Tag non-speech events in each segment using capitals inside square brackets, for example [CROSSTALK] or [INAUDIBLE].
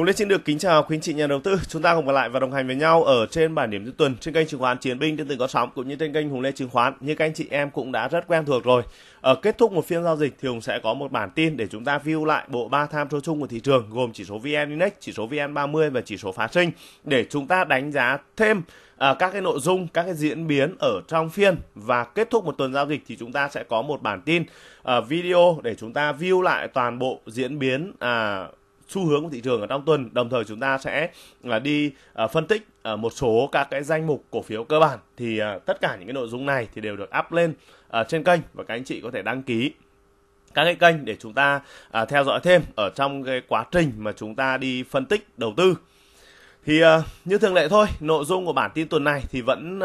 Hùng Lê xin được kính chào quý anh chị nhà đầu tư. Chúng ta cùng gặp lại và đồng hành với nhau ở trên bản điểm giữa tuần trên kênh chứng khoán Chiến binh trên từ có sóng cũng như trên kênh Hùng Lê chứng khoán. Như các anh chị em cũng đã rất quen thuộc rồi. Ở kết thúc một phiên giao dịch thì Hùng sẽ có một bản tin để chúng ta view lại bộ ba tham số chung của thị trường gồm chỉ số VN Index, chỉ số VN30 và chỉ số phá sinh để chúng ta đánh giá thêm à, các cái nội dung, các cái diễn biến ở trong phiên và kết thúc một tuần giao dịch thì chúng ta sẽ có một bản tin à, video để chúng ta view lại toàn bộ diễn biến à, xu hướng của thị trường ở trong tuần đồng thời chúng ta sẽ là đi à, phân tích uh, một số các cái danh mục cổ phiếu cơ bản thì à, tất cả những cái nội dung này thì đều được up lên uh, trên kênh và các anh chị có thể đăng ký các cái kênh để chúng ta theo dõi thêm ở trong cái quá trình mà chúng ta đi phân tích đầu tư thì như thường lệ thôi nội dung của bản tin tuần này thì vẫn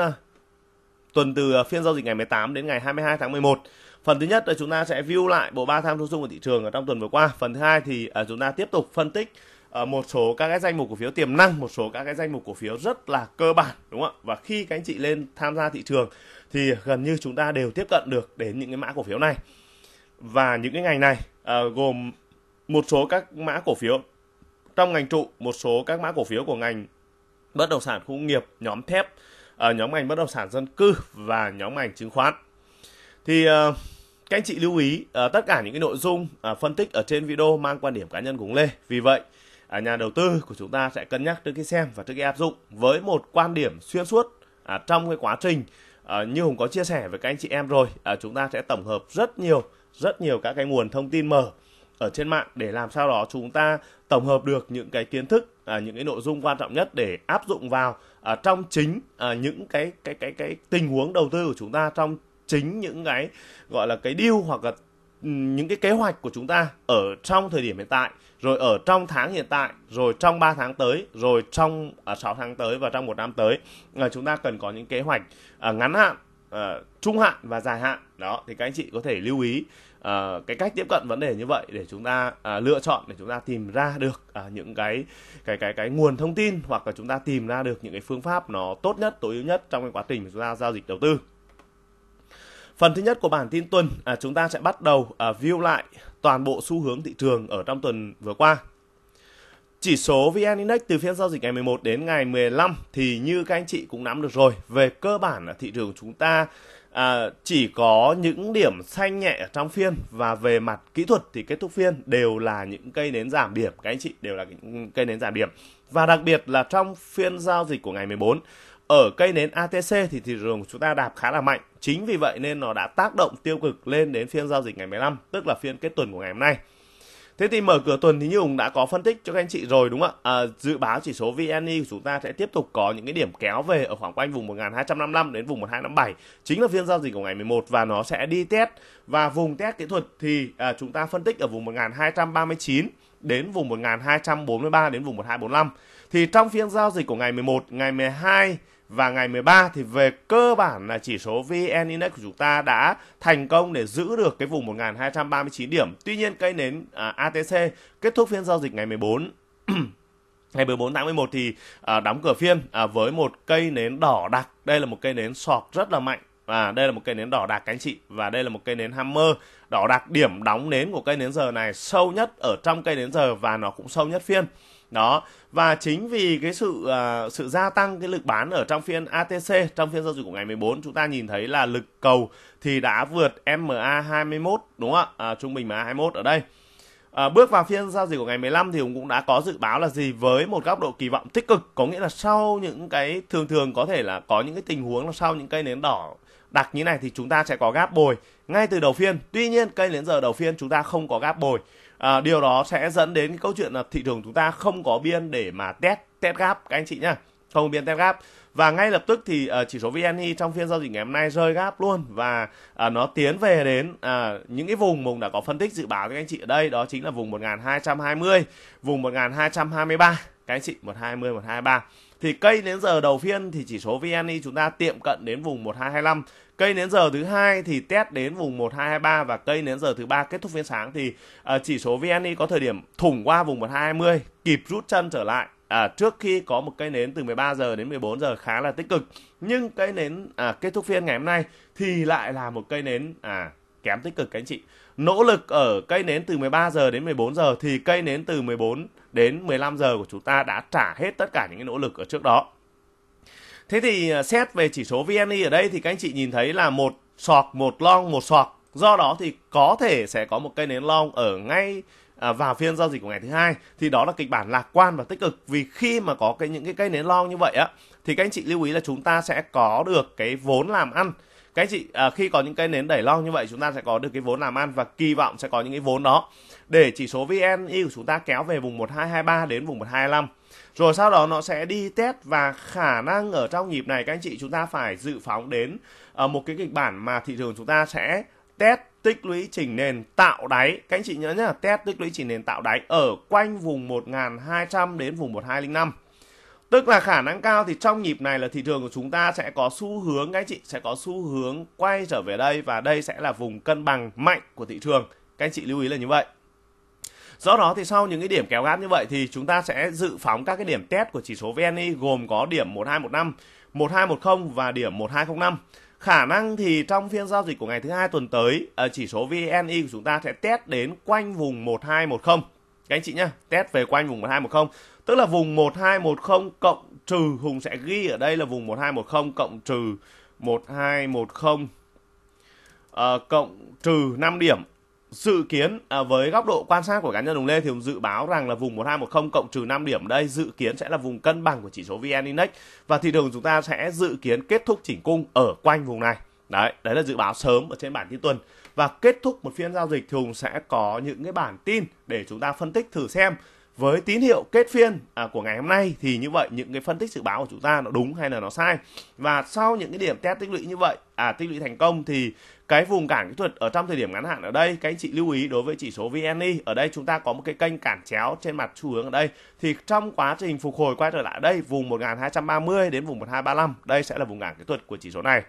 tuần từ phiên giao dịch ngày 18 đến ngày 22 tháng 11 phần thứ nhất là ờ, chúng ta sẽ view lại bộ ba tham Samsung của thị trường ở trong tuần vừa qua phần thứ hai thì ờ, chúng ta tiếp tục phân tích uh, một số các cái danh mục cổ phiếu tiềm năng một số các cái danh mục cổ phiếu rất là cơ bản đúng không ạ và khi các anh chị lên tham gia thị trường thì gần như chúng ta đều tiếp cận được đến những cái mã cổ phiếu này và những cái ngành này gồm một số các mã cổ phiếu trong ngành trụ một số các mã cổ phiếu của ngành bất động sản khu nghiệp nhóm thép nhóm ngành bất động sản dân cư và nhóm ngành chứng khoán thì uh, các anh chị lưu ý uh, tất cả những cái nội dung uh, phân tích ở trên video mang quan điểm cá nhân của Lê. Vì vậy, uh, nhà đầu tư của chúng ta sẽ cân nhắc trước khi xem và trước khi áp dụng với một quan điểm xuyên suốt uh, trong cái quá trình uh, như Hùng có chia sẻ với các anh chị em rồi. Uh, chúng ta sẽ tổng hợp rất nhiều rất nhiều các cái nguồn thông tin mở ở trên mạng để làm sao đó chúng ta tổng hợp được những cái kiến thức à, những cái nội dung quan trọng nhất để áp dụng vào à, trong chính à, những cái cái cái cái tình huống đầu tư của chúng ta trong chính những cái gọi là cái deal hoặc là ừ, những cái kế hoạch của chúng ta ở trong thời điểm hiện tại, rồi ở trong tháng hiện tại, rồi trong 3 tháng tới, rồi trong ở à, 6 tháng tới và trong một năm tới là chúng ta cần có những kế hoạch à, ngắn hạn, à, trung hạn và dài hạn. Đó thì các anh chị có thể lưu ý à, cái cách tiếp cận vấn đề như vậy để chúng ta à, lựa chọn để chúng ta tìm ra được những cái cái cái cái nguồn thông tin hoặc là chúng ta tìm ra được những cái phương pháp nó tốt nhất, tối ưu nhất trong cái quá trình mà chúng ta giao dịch đầu tư. Phần thứ nhất của bản tin tuần à, chúng ta sẽ bắt đầu à, view lại toàn bộ xu hướng thị trường ở trong tuần vừa qua. Chỉ số VN Index từ phiên giao dịch ngày 11 đến ngày 15 thì như các anh chị cũng nắm được rồi. Về cơ bản là thị trường chúng ta à, chỉ có những điểm xanh nhẹ trong phiên và về mặt kỹ thuật thì kết thúc phiên đều là những cây nến giảm điểm các anh chị đều là những cây nến giảm điểm và đặc biệt là trong phiên giao dịch của ngày 14 ở cây nến ATC thì thị trường của chúng ta đạp khá là mạnh. Chính vì vậy nên nó đã tác động tiêu cực lên đến phiên giao dịch ngày 15, tức là phiên kết tuần của ngày hôm nay. Thế thì mở cửa tuần thì như Hùng đã có phân tích cho các anh chị rồi đúng không ạ? À, dự báo chỉ số VNI e của chúng ta sẽ tiếp tục có những cái điểm kéo về ở khoảng quanh vùng 1255 đến vùng 1257, chính là phiên giao dịch của ngày 11 và nó sẽ đi test và vùng test kỹ thuật thì à, chúng ta phân tích ở vùng 1239 đến vùng 1243 đến vùng 1245. Thì trong phiên giao dịch của ngày 11, ngày 12 và ngày 13 thì về cơ bản là chỉ số VN Index của chúng ta đã thành công để giữ được cái vùng 1239 điểm. Tuy nhiên cây nến à, ATC kết thúc phiên giao dịch ngày 14 [CLEARS THROAT] ngày 14 tháng 11 thì à, đóng cửa phiên à, với một cây nến đỏ đặc. Đây là một cây nến sọt rất là mạnh và đây là một cây nến đỏ đặc anh chị và đây là một cây nến hammer đỏ đặc điểm đóng nến của cây nến giờ này sâu nhất ở trong cây nến giờ và nó cũng sâu nhất phiên đó và chính vì cái sự uh, sự gia tăng cái lực bán ở trong phiên ATC trong phiên giao dịch của ngày 14 chúng ta nhìn thấy là lực cầu thì đã vượt MA 21 đúng không ạ à, trung bình MA 21 ở đây À, bước vào phiên giao dịch của ngày 15 thì cũng đã có dự báo là gì với một góc độ kỳ vọng tích cực có nghĩa là sau những cái thường thường có thể là có những cái tình huống là sau những cây nến đỏ đặc như này thì chúng ta sẽ có gáp bồi ngay từ đầu phiên tuy nhiên cây nến giờ đầu phiên chúng ta không có gáp bồi à, điều đó sẽ dẫn đến cái câu chuyện là thị trường chúng ta không có biên để mà test test gap các anh chị nhá không biên test gap và ngay lập tức thì uh, chỉ số VN e trong phiên giao dịch ngày hôm nay rơi gap luôn và uh, nó tiến về đến uh, những cái vùng mùng đã có phân tích dự báo các anh chị ở đây đó chính là vùng 1220, vùng 1223 các anh chị 120 123 thì cây đến giờ đầu phiên thì chỉ số VN e chúng ta tiệm cận đến vùng 1225 cây nến giờ thứ hai thì test đến vùng 1223 và cây nến giờ thứ ba kết thúc phiên sáng thì uh, chỉ số VNI có thời điểm thủng qua vùng 1220 kịp rút chân trở lại à, trước khi có một cây nến từ 13 giờ đến 14 giờ khá là tích cực nhưng cây nến à, kết thúc phiên ngày hôm nay thì lại là một cây nến à kém tích cực các anh chị nỗ lực ở cây nến từ 13 giờ đến 14 giờ thì cây nến từ 14 đến 15 giờ của chúng ta đã trả hết tất cả những cái nỗ lực ở trước đó Thế thì à, xét về chỉ số VNI ở đây thì các anh chị nhìn thấy là một sọt, một long, một sọt. Do đó thì có thể sẽ có một cây nến long ở ngay à, vào phiên giao dịch của ngày thứ hai thì đó là kịch bản lạc quan và tích cực vì khi mà có cái những cái cây nến long như vậy á thì các anh chị lưu ý là chúng ta sẽ có được cái vốn làm ăn các anh chị à, khi có những cây nến đẩy long như vậy chúng ta sẽ có được cái vốn làm ăn và kỳ vọng sẽ có những cái vốn đó để chỉ số VNI của chúng ta kéo về vùng 1223 đến vùng 1225 rồi sau đó nó sẽ đi test và khả năng ở trong nhịp này các anh chị chúng ta phải dự phóng đến uh, một cái kịch bản mà thị trường chúng ta sẽ test tích lũy chỉnh nền tạo đáy. Các anh chị nhớ nhé, test tích lũy chỉnh nền tạo đáy ở quanh vùng 1200 đến vùng 1205. Tức là khả năng cao thì trong nhịp này là thị trường của chúng ta sẽ có xu hướng các anh chị sẽ có xu hướng quay trở về đây và đây sẽ là vùng cân bằng mạnh của thị trường. Các anh chị lưu ý là như vậy do đó thì sau những cái điểm kéo gáp như vậy thì chúng ta sẽ dự phóng các cái điểm test của chỉ số VNI gồm có điểm 1215 1210 và điểm 1205 khả năng thì trong phiên giao dịch của ngày thứ hai tuần tới à, chỉ số VNI của chúng ta sẽ test đến quanh vùng 1210 các anh chị nhá test về quanh vùng 1210 tức là vùng 1210 cộng trừ Hùng sẽ ghi ở đây là vùng 1210 cộng trừ 1210 uh, ờ, cộng trừ 5 điểm dự kiến à, với góc độ quan sát của cá nhân Đồng Lê thì dự báo rằng là vùng 1210 cộng trừ 5 điểm đây dự kiến sẽ là vùng cân bằng của chỉ số VN Index và thị trường chúng ta sẽ dự kiến kết thúc chỉnh cung ở quanh vùng này. Đấy, đấy là dự báo sớm ở trên bản tin tuần và kết thúc một phiên giao dịch thì Hùng sẽ có những cái bản tin để chúng ta phân tích thử xem với tín hiệu kết phiên à, của ngày hôm nay thì như vậy những cái phân tích dự báo của chúng ta nó đúng hay là nó sai và sau những cái điểm test tích lũy như vậy à tích lũy thành công thì cái vùng cản kỹ thuật ở trong thời điểm ngắn hạn ở đây các anh chị lưu ý đối với chỉ số VNI ở đây chúng ta có một cái kênh cản chéo trên mặt xu hướng ở đây thì trong quá trình phục hồi quay trở lại đây vùng 1230 đến vùng 1235 đây sẽ là vùng cản kỹ thuật của chỉ số này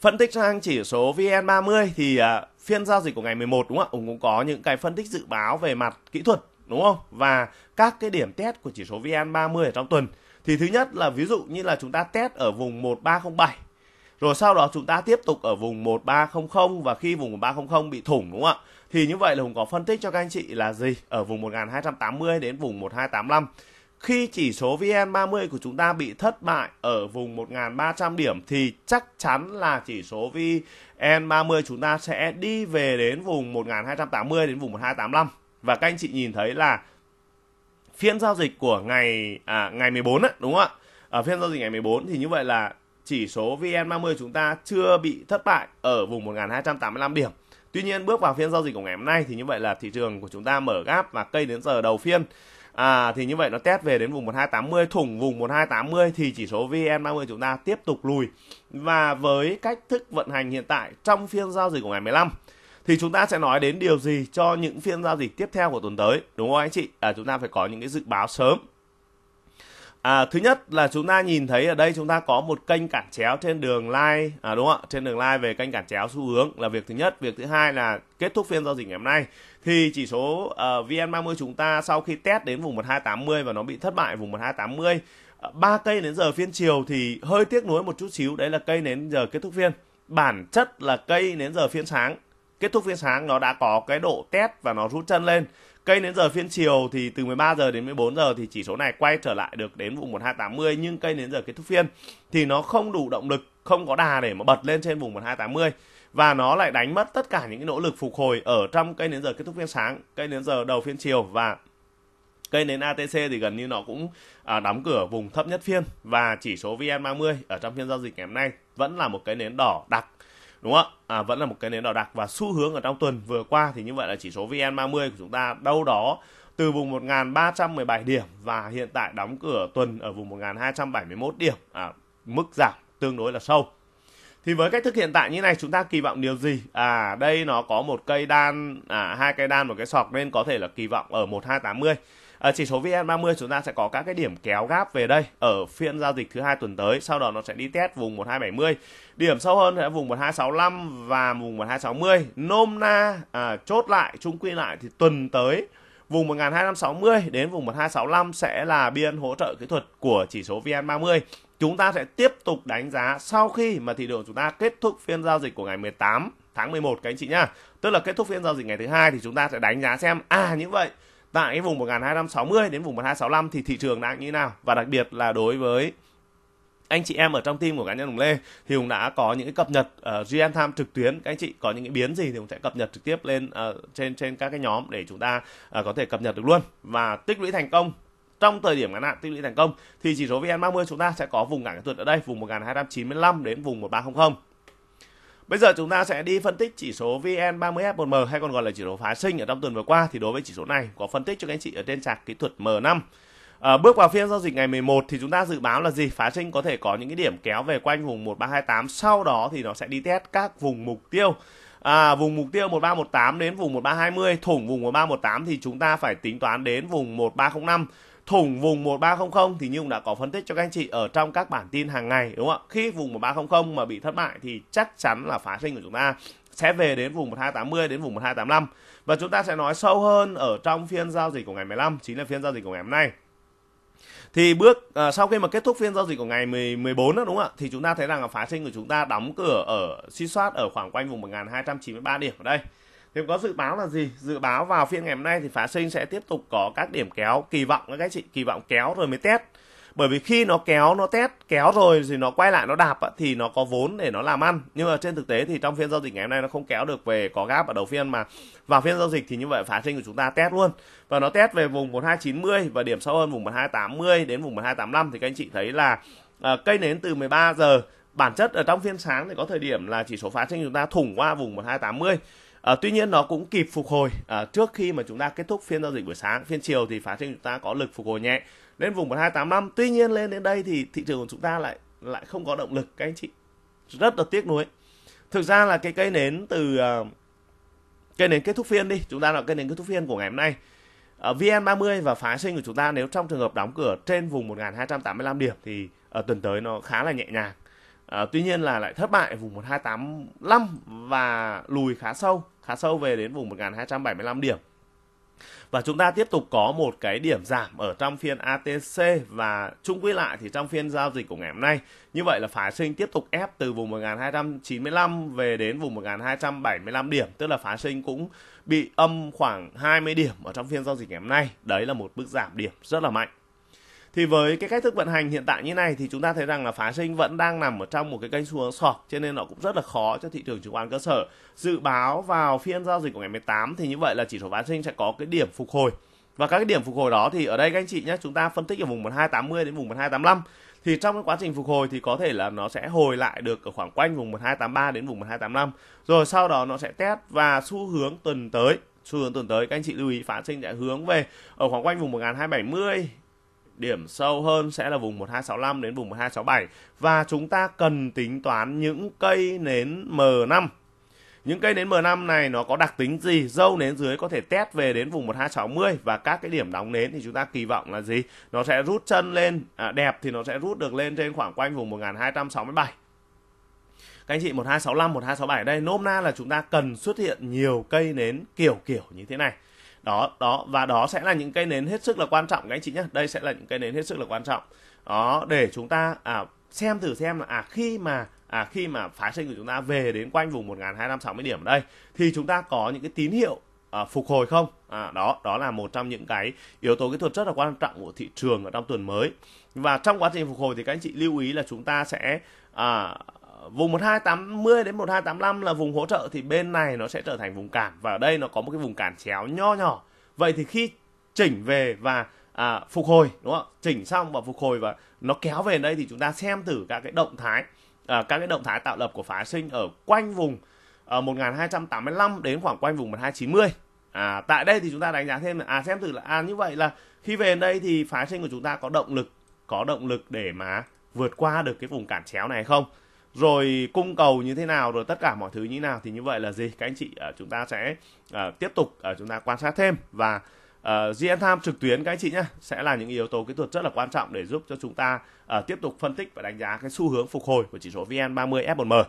phân tích sang chỉ số VN30 thì à, phiên giao dịch của ngày 11 đúng không ạ? cũng có những cái phân tích dự báo về mặt kỹ thuật đúng không? Và các cái điểm test của chỉ số VN30 ở trong tuần thì thứ nhất là ví dụ như là chúng ta test ở vùng 1307 rồi sau đó chúng ta tiếp tục ở vùng 1300 và khi vùng 1300 bị thủng đúng không ạ? Thì như vậy là Hùng có phân tích cho các anh chị là gì? Ở vùng 1280 đến vùng 1285. Khi chỉ số VN30 của chúng ta bị thất bại ở vùng 1300 điểm thì chắc chắn là chỉ số VN30 chúng ta sẽ đi về đến vùng 1280 đến vùng 1285 và các anh chị nhìn thấy là phiên giao dịch của ngày à, ngày 14 á, đúng không ạ? Ở phiên giao dịch ngày 14 thì như vậy là chỉ số VN30 chúng ta chưa bị thất bại ở vùng 1285 điểm. Tuy nhiên bước vào phiên giao dịch của ngày hôm nay thì như vậy là thị trường của chúng ta mở gáp và cây đến giờ đầu phiên À, thì như vậy nó test về đến vùng 1280 thủng vùng 1280 thì chỉ số VN30 chúng ta tiếp tục lùi và với cách thức vận hành hiện tại trong phiên giao dịch của ngày 15 thì chúng ta sẽ nói đến điều gì cho những phiên giao dịch tiếp theo của tuần tới đúng không anh chị à, chúng ta phải có những cái dự báo sớm À, thứ nhất là chúng ta nhìn thấy ở đây chúng ta có một kênh cản chéo trên đường line à, đúng không ạ trên đường line về kênh cản chéo xu hướng là việc thứ nhất việc thứ hai là kết thúc phiên giao dịch ngày hôm nay thì chỉ số uh, à, VN30 chúng ta sau khi test đến vùng 1280 và nó bị thất bại vùng 1280 à, ba cây đến giờ phiên chiều thì hơi tiếc nuối một chút xíu đấy là cây đến giờ kết thúc phiên bản chất là cây đến giờ phiên sáng kết thúc phiên sáng nó đã có cái độ test và nó rút chân lên cây đến giờ phiên chiều thì từ 13 giờ đến 14 giờ thì chỉ số này quay trở lại được đến vùng 1280 nhưng cây đến giờ kết thúc phiên thì nó không đủ động lực, không có đà để mà bật lên trên vùng 1280 và nó lại đánh mất tất cả những cái nỗ lực phục hồi ở trong cây đến giờ kết thúc phiên sáng, cây đến giờ đầu phiên chiều và cây nến ATC thì gần như nó cũng à, đóng cửa vùng thấp nhất phiên và chỉ số VN30 ở trong phiên giao dịch ngày hôm nay vẫn là một cái nến đỏ đặc đúng không ạ à, vẫn là một cái nến đỏ đặc và xu hướng ở trong tuần vừa qua thì như vậy là chỉ số VN30 của chúng ta đâu đó từ vùng 1.317 điểm và hiện tại đóng cửa tuần ở vùng 1.271 điểm à, mức giảm tương đối là sâu thì với cách thức hiện tại như này chúng ta kỳ vọng điều gì à đây nó có một cây đan à hai cây đan một cái sọc nên có thể là kỳ vọng ở 1280 à, chỉ số VN30 chúng ta sẽ có các cái điểm kéo gáp về đây ở phiên giao dịch thứ hai tuần tới sau đó nó sẽ đi test vùng 1270 điểm sâu hơn sẽ vùng 1265 và vùng 1260 nôm na à, chốt lại chung quy lại thì tuần tới vùng 1260 đến vùng 1265 sẽ là biên hỗ trợ kỹ thuật của chỉ số VN30 chúng ta sẽ tiếp tục đánh giá sau khi mà thị trường chúng ta kết thúc phiên giao dịch của ngày 18 tháng 11 các anh chị nhá. Tức là kết thúc phiên giao dịch ngày thứ hai thì chúng ta sẽ đánh giá xem à như vậy tại vùng 1260 đến vùng 1265 thì thị trường đang như thế nào và đặc biệt là đối với anh chị em ở trong team của cá nhân Hùng Lê thì Hùng đã có những cái cập nhật uh, real time trực tuyến các anh chị có những cái biến gì thì Hùng sẽ cập nhật trực tiếp lên uh, trên trên các cái nhóm để chúng ta uh, có thể cập nhật được luôn và tích lũy thành công trong thời điểm ngắn hạn tích lũy thành công thì chỉ số VN30 chúng ta sẽ có vùng ngã kỹ thuật ở đây vùng 1295 đến vùng 1300 Bây giờ chúng ta sẽ đi phân tích chỉ số VN30F1M hay còn gọi là chỉ số phá sinh ở trong tuần vừa qua thì đối với chỉ số này có phân tích cho các anh chị ở trên sạc kỹ thuật M5. À, ờ, bước vào phiên giao dịch ngày 11 thì chúng ta dự báo là gì? Phá sinh có thể có những cái điểm kéo về quanh vùng 1328 sau đó thì nó sẽ đi test các vùng mục tiêu. À, vùng mục tiêu 1318 đến vùng 1320, thủng vùng 1318 thì chúng ta phải tính toán đến vùng 1305 thủng vùng 1300 thì như cũng đã có phân tích cho các anh chị ở trong các bản tin hàng ngày đúng không ạ? Khi vùng 1300 mà bị thất bại thì chắc chắn là phá sinh của chúng ta sẽ về đến vùng 1280 đến vùng 1285 và chúng ta sẽ nói sâu hơn ở trong phiên giao dịch của ngày 15 chính là phiên giao dịch của ngày hôm nay. Thì bước à, sau khi mà kết thúc phiên giao dịch của ngày 10, 14 đó đúng không ạ? Thì chúng ta thấy rằng là phá sinh của chúng ta đóng cửa ở suy soát ở khoảng quanh vùng 1293 điểm ở đây. Nếu có dự báo là gì? Dự báo vào phiên ngày hôm nay thì phá sinh sẽ tiếp tục có các điểm kéo kỳ vọng các chị kỳ vọng kéo rồi mới test. Bởi vì khi nó kéo nó test kéo rồi thì nó quay lại nó đạp thì nó có vốn để nó làm ăn. Nhưng mà trên thực tế thì trong phiên giao dịch ngày hôm nay nó không kéo được về có gap ở đầu phiên mà vào phiên giao dịch thì như vậy phá sinh của chúng ta test luôn. Và nó test về vùng 1290 và điểm sâu hơn vùng 1280 đến vùng 1285 thì các anh chị thấy là à, cây nến từ 13 giờ bản chất ở trong phiên sáng thì có thời điểm là chỉ số phá sinh chúng ta thủng qua vùng 1280 À, tuy nhiên nó cũng kịp phục hồi à, trước khi mà chúng ta kết thúc phiên giao dịch buổi sáng, phiên chiều thì phá trình chúng ta có lực phục hồi nhẹ lên vùng 1285. Tuy nhiên lên đến đây thì thị trường của chúng ta lại lại không có động lực các anh chị. Rất là tiếc nuối. Thực ra là cái cây nến từ uh, cây nến kết thúc phiên đi, chúng ta là cây nến kết thúc phiên của ngày hôm nay. Uh, VN30 và phá sinh của chúng ta nếu trong trường hợp đóng cửa trên vùng 1285 điểm thì ở tuần tới nó khá là nhẹ nhàng. À, tuy nhiên là lại thất bại vùng 1285 và lùi khá sâu khá sâu về đến vùng 1275 điểm. Và chúng ta tiếp tục có một cái điểm giảm ở trong phiên ATC và chung quy lại thì trong phiên giao dịch của ngày hôm nay như vậy là phái sinh tiếp tục ép từ vùng 1295 về đến vùng 1275 điểm tức là phái sinh cũng bị âm khoảng 20 điểm ở trong phiên giao dịch ngày hôm nay. Đấy là một bước giảm điểm rất là mạnh thì với cái cách thức vận hành hiện tại như này thì chúng ta thấy rằng là phá sinh vẫn đang nằm ở trong một cái kênh xu hướng sọt cho nên nó cũng rất là khó cho thị trường chứng khoán cơ sở dự báo vào phiên giao dịch của ngày 18 thì như vậy là chỉ số phá sinh sẽ có cái điểm phục hồi và các cái điểm phục hồi đó thì ở đây các anh chị nhé chúng ta phân tích ở vùng 1280 đến vùng 1285 thì trong cái quá trình phục hồi thì có thể là nó sẽ hồi lại được ở khoảng quanh vùng 1283 đến vùng 1285 rồi sau đó nó sẽ test và xu hướng tuần tới xu hướng tuần tới các anh chị lưu ý phá sinh sẽ hướng về ở khoảng quanh vùng 1270 điểm sâu hơn sẽ là vùng 1265 đến vùng 1267 và chúng ta cần tính toán những cây nến M5. Những cây nến M5 này nó có đặc tính gì? Dâu nến dưới có thể test về đến vùng 1260 và các cái điểm đóng nến thì chúng ta kỳ vọng là gì? Nó sẽ rút chân lên à, đẹp thì nó sẽ rút được lên trên khoảng quanh vùng 1267 các anh chị 1265, 1267 ở đây nôm na là chúng ta cần xuất hiện nhiều cây nến kiểu kiểu như thế này đó đó và đó sẽ là những cây nến hết sức là quan trọng các anh chị nhé đây sẽ là những cây nến hết sức là quan trọng đó để chúng ta à, xem thử xem là à khi mà à khi mà phá sinh của chúng ta về đến quanh vùng 1260 điểm ở đây thì chúng ta có những cái tín hiệu à, phục hồi không à, đó đó là một trong những cái yếu tố kỹ thuật rất là quan trọng của thị trường ở trong tuần mới và trong quá trình phục hồi thì các anh chị lưu ý là chúng ta sẽ à, vùng 1280 đến 1285 là vùng hỗ trợ thì bên này nó sẽ trở thành vùng cản và ở đây nó có một cái vùng cản chéo nho nhỏ vậy thì khi chỉnh về và à, phục hồi đúng không chỉnh xong và phục hồi và nó kéo về đây thì chúng ta xem thử các cái động thái à, các cái động thái tạo lập của phá sinh ở quanh vùng à, 1285 đến khoảng quanh vùng 1290 à, tại đây thì chúng ta đánh giá thêm à xem thử là à như vậy là khi về đây thì phá sinh của chúng ta có động lực có động lực để mà vượt qua được cái vùng cản chéo này hay không rồi cung cầu như thế nào rồi tất cả mọi thứ như thế nào thì như vậy là gì các anh chị uh, chúng ta sẽ uh, tiếp tục uh, chúng ta quan sát thêm và uh, GM Time trực tuyến các anh chị nhé sẽ là những yếu tố kỹ thuật rất là quan trọng để giúp cho chúng ta uh, tiếp tục phân tích và đánh giá cái xu hướng phục hồi của chỉ số VN30 F1M.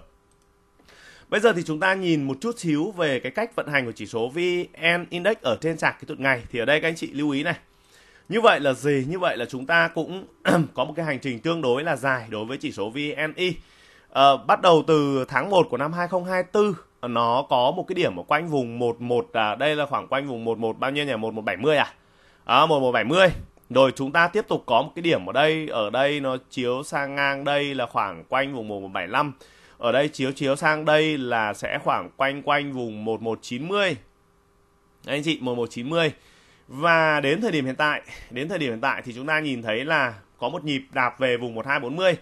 Bây giờ thì chúng ta nhìn một chút xíu về cái cách vận hành của chỉ số VN Index ở trên sạc kỹ thuật ngày thì ở đây các anh chị lưu ý này. Như vậy là gì? Như vậy là chúng ta cũng [CLEARS THROAT] có một cái hành trình tương đối là dài đối với chỉ số VNI. À, bắt đầu từ tháng 1 của năm 2024 nó có một cái điểm ở quanh vùng 11 à, đây là khoảng quanh vùng 11 bao nhiêu nhỉ 1170 à? à ờ, 1170 rồi chúng ta tiếp tục có một cái điểm ở đây ở đây nó chiếu sang ngang đây là khoảng quanh vùng 1175 ở đây chiếu chiếu sang đây là sẽ khoảng quanh quanh vùng 1190 Đấy, anh chị 1190 và đến thời điểm hiện tại đến thời điểm hiện tại thì chúng ta nhìn thấy là có một nhịp đạp về vùng 1240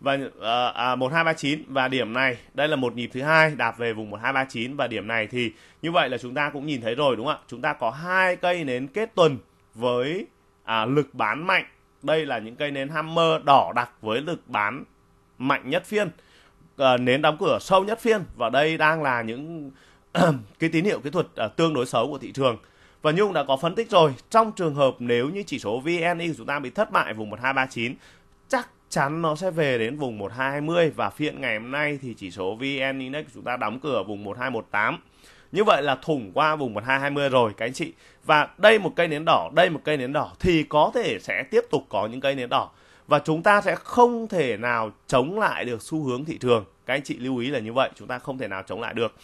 và à, à 1239 và điểm này đây là một nhịp thứ hai đạp về vùng 1239 và điểm này thì như vậy là chúng ta cũng nhìn thấy rồi đúng không ạ? Chúng ta có hai cây nến kết tuần với à, lực bán mạnh. Đây là những cây nến hammer đỏ đặc với lực bán mạnh nhất phiên. À, nến đóng cửa sâu nhất phiên và đây đang là những [CLEARS THROAT] cái tín hiệu kỹ thuật à, tương đối xấu của thị trường. Và Nhung đã có phân tích rồi, trong trường hợp nếu như chỉ số VNI của chúng ta bị thất bại vùng 1239 chắn nó sẽ về đến vùng 1220 và phiên ngày hôm nay thì chỉ số VN Index chúng ta đóng cửa vùng 1218. Như vậy là thủng qua vùng 1220 rồi các anh chị. Và đây một cây nến đỏ, đây một cây nến đỏ thì có thể sẽ tiếp tục có những cây nến đỏ và chúng ta sẽ không thể nào chống lại được xu hướng thị trường. Các anh chị lưu ý là như vậy, chúng ta không thể nào chống lại được.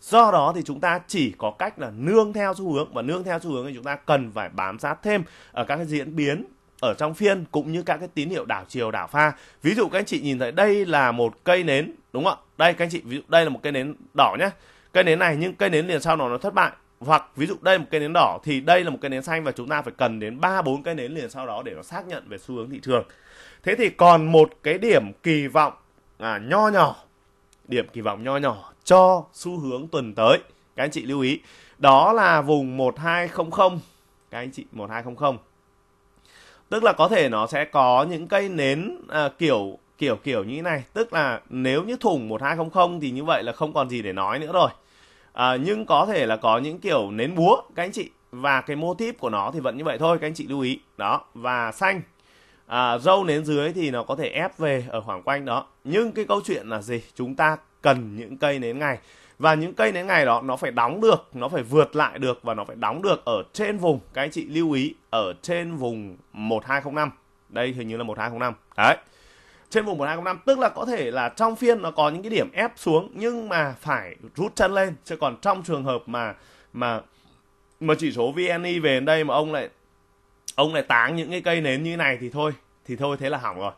Do đó thì chúng ta chỉ có cách là nương theo xu hướng và nương theo xu hướng thì chúng ta cần phải bám sát thêm ở các cái diễn biến ở trong phiên cũng như các cái tín hiệu đảo chiều đảo pha ví dụ các anh chị nhìn thấy đây là một cây nến đúng không ạ đây các anh chị ví dụ đây là một cây nến đỏ nhé cây nến này nhưng cây nến liền sau đó nó thất bại hoặc ví dụ đây là một cây nến đỏ thì đây là một cây nến xanh và chúng ta phải cần đến ba bốn cây nến liền sau đó để nó xác nhận về xu hướng thị trường thế thì còn một cái điểm kỳ vọng à, nho nhỏ điểm kỳ vọng nho nhỏ cho xu hướng tuần tới các anh chị lưu ý đó là vùng 1200 các anh chị 1200 tức là có thể nó sẽ có những cây nến à, kiểu kiểu kiểu như thế này tức là nếu như thùng 1200 thì như vậy là không còn gì để nói nữa rồi à, nhưng có thể là có những kiểu nến búa các anh chị và cái mô típ của nó thì vẫn như vậy thôi các anh chị lưu ý đó và xanh à, râu nến dưới thì nó có thể ép về ở khoảng quanh đó nhưng cái câu chuyện là gì chúng ta cần những cây nến ngày và những cây nến ngày đó nó phải đóng được nó phải vượt lại được và nó phải đóng được ở trên vùng các anh chị lưu ý ở trên vùng 1205 đây hình như là 1205 đấy trên vùng 1205 tức là có thể là trong phiên nó có những cái điểm ép xuống nhưng mà phải rút chân lên chứ còn trong trường hợp mà mà mà chỉ số VNI e về đến đây mà ông lại ông lại táng những cái cây nến như này thì thôi thì thôi thế là hỏng rồi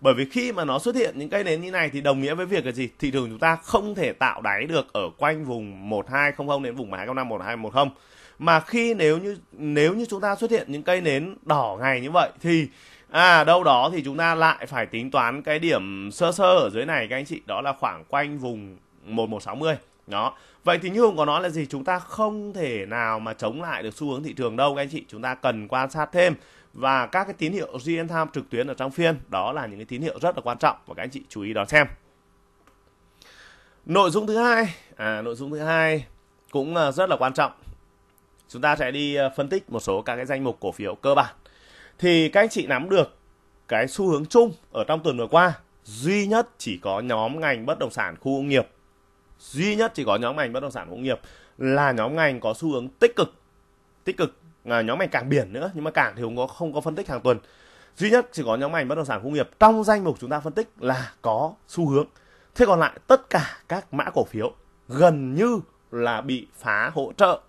bởi vì khi mà nó xuất hiện những cây nến như này thì đồng nghĩa với việc là gì thị trường chúng ta không thể tạo đáy được ở quanh vùng 1200 đến vùng 205 1210 mà khi nếu như nếu như chúng ta xuất hiện những cây nến đỏ ngày như vậy thì à đâu đó thì chúng ta lại phải tính toán cái điểm sơ sơ ở dưới này các anh chị đó là khoảng quanh vùng 1160 đó vậy thì như hùng có nói là gì chúng ta không thể nào mà chống lại được xu hướng thị trường đâu các anh chị chúng ta cần quan sát thêm và các cái tín hiệu real time trực tuyến ở trong phiên đó là những cái tín hiệu rất là quan trọng và các anh chị chú ý đón xem nội dung thứ hai à, nội dung thứ hai cũng à, rất là quan trọng chúng ta sẽ đi à, phân tích một số các cái danh mục cổ phiếu cơ bản thì các anh chị nắm được cái xu hướng chung ở trong tuần vừa qua duy nhất chỉ có nhóm ngành bất động sản khu công nghiệp duy nhất chỉ có nhóm ngành bất động sản khu công nghiệp là nhóm ngành có xu hướng tích cực tích cực à, nhóm ngành cảng biển nữa nhưng mà cảng thì cũng có không có phân tích hàng tuần duy nhất chỉ có nhóm ngành bất động sản công nghiệp trong danh mục chúng ta phân tích là có xu hướng thế còn lại tất cả các mã cổ phiếu gần như là bị phá hỗ trợ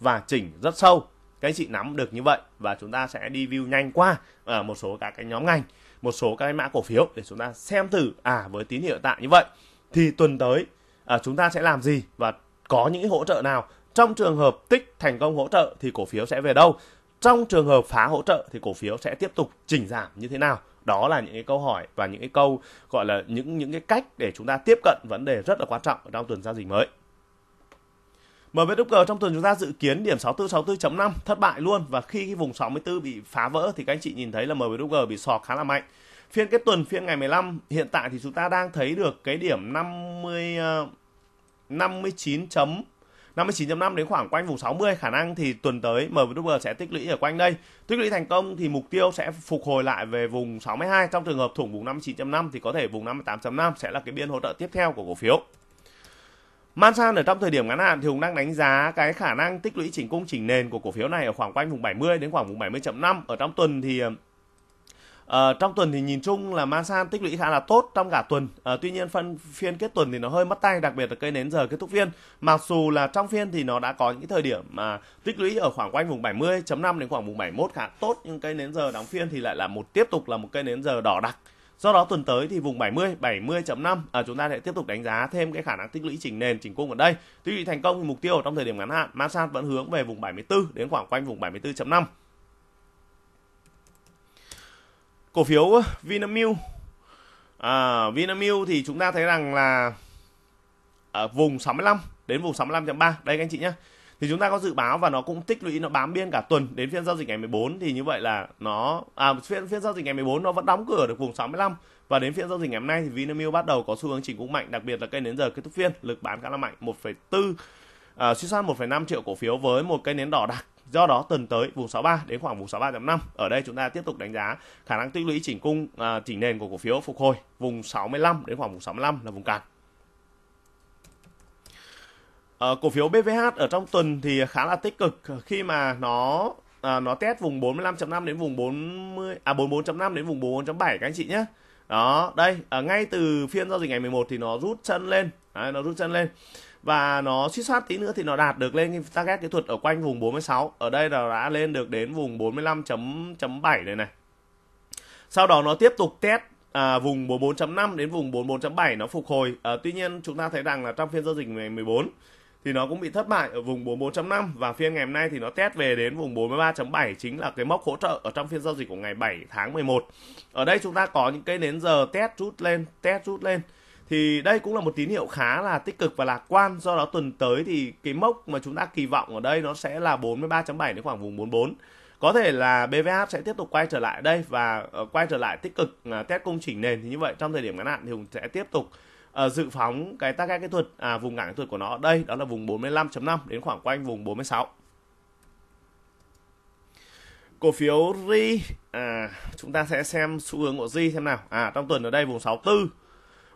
và chỉnh rất sâu các anh chị nắm được như vậy và chúng ta sẽ đi view nhanh qua ở à, một số các cái nhóm ngành một số các cái mã cổ phiếu để chúng ta xem thử à với tín hiệu tại như vậy thì tuần tới à, chúng ta sẽ làm gì và có những hỗ trợ nào trong trường hợp tích thành công hỗ trợ thì cổ phiếu sẽ về đâu? Trong trường hợp phá hỗ trợ thì cổ phiếu sẽ tiếp tục chỉnh giảm như thế nào? Đó là những cái câu hỏi và những cái câu gọi là những những cái cách để chúng ta tiếp cận vấn đề rất là quan trọng trong tuần giao dịch mới. MVG trong tuần chúng ta dự kiến điểm 6464.5 thất bại luôn và khi cái vùng 64 bị phá vỡ thì các anh chị nhìn thấy là MVG bị sọt khá là mạnh. Phiên kết tuần phiên ngày 15 hiện tại thì chúng ta đang thấy được cái điểm 50 59. 59.5 đến khoảng quanh vùng 60 khả năng thì tuần tới MWR sẽ tích lũy ở quanh đây tích lũy thành công thì mục tiêu sẽ phục hồi lại về vùng 62 trong trường hợp thủng vùng 59.5 thì có thể vùng 58.5 sẽ là cái biên hỗ trợ tiếp theo của cổ phiếu Mansan ở trong thời điểm ngắn hạn thì cũng đang đánh giá cái khả năng tích lũy chỉnh cung chỉnh nền của cổ phiếu này ở khoảng quanh vùng 70 đến khoảng vùng 70.5 ở trong tuần thì À, trong tuần thì nhìn chung là Masan tích lũy khá là tốt trong cả tuần. À, tuy nhiên phân phiên kết tuần thì nó hơi mất tay, đặc biệt là cây nến giờ kết thúc phiên. Mặc dù là trong phiên thì nó đã có những thời điểm mà tích lũy ở khoảng quanh vùng 70.5 đến khoảng vùng 71 khá tốt nhưng cây nến giờ đóng phiên thì lại là một tiếp tục là một cây nến giờ đỏ đặc. Do đó tuần tới thì vùng 70, 70.5 à, chúng ta sẽ tiếp tục đánh giá thêm cái khả năng tích lũy chỉnh nền, chỉnh cung ở đây. tuy lũy thành công thì mục tiêu trong thời điểm ngắn hạn, Masan vẫn hướng về vùng 74 đến khoảng quanh vùng 74.5 cổ phiếu uh, Vinamilk à, Vinamilk thì chúng ta thấy rằng là ở à, vùng 65 đến vùng 65.3 đây các anh chị nhé thì chúng ta có dự báo và nó cũng tích lũy nó bám biên cả tuần đến phiên giao dịch ngày 14 thì như vậy là nó à phiên phiên giao dịch ngày 14 nó vẫn đóng cửa được vùng 65 và đến phiên giao dịch ngày hôm nay thì Vinamilk bắt đầu có xu hướng chỉnh cũng mạnh đặc biệt là cây nến giờ kết thúc phiên lực bán khá là mạnh 1,4 à, suy sát 1,5 triệu cổ phiếu với một cây nến đỏ đặc Do đó tuần tới vùng 63 đến khoảng vùng 63.5 ở đây chúng ta tiếp tục đánh giá khả năng tích lũy chỉnh cung à, chỉnh nền của cổ phiếu phục hồi vùng 65 đến khoảng vùng 65 là vùng cản. À, ờ, cổ phiếu BVH ở trong tuần thì khá là tích cực khi mà nó à, nó test vùng 45.5 đến vùng 40 à 44.5 đến vùng 44.7 các anh chị nhé. Đó, đây, à, ngay từ phiên giao dịch ngày 11 thì nó rút chân lên. Đấy, nó rút chân lên và nó suýt soát tí nữa thì nó đạt được lên cái target kỹ thuật ở quanh vùng 46 ở đây là đã lên được đến vùng 45.7 này này sau đó nó tiếp tục test à, vùng 44.5 đến vùng 44.7 nó phục hồi à, tuy nhiên chúng ta thấy rằng là trong phiên giao dịch ngày 14 thì nó cũng bị thất bại ở vùng 44.5 và phiên ngày hôm nay thì nó test về đến vùng 43.7 chính là cái mốc hỗ trợ ở trong phiên giao dịch của ngày 7 tháng 11. Ở đây chúng ta có những cây nến giờ test rút lên, test rút lên thì đây cũng là một tín hiệu khá là tích cực và lạc quan do đó tuần tới thì cái mốc mà chúng ta kỳ vọng ở đây nó sẽ là 43.7 đến khoảng vùng 44 có thể là BVH sẽ tiếp tục quay trở lại đây và ờ, quay trở lại tích cực à, test công trình nền thì như vậy trong thời điểm ngắn hạn thì Hùng sẽ tiếp tục ờ, dự phóng cái tác kỹ thuật à, vùng cản kỹ thuật của nó ở đây đó là vùng 45.5 đến khoảng quanh vùng 46 cổ phiếu RI à, chúng ta sẽ xem xu hướng của RI xem nào à trong tuần ở đây vùng 64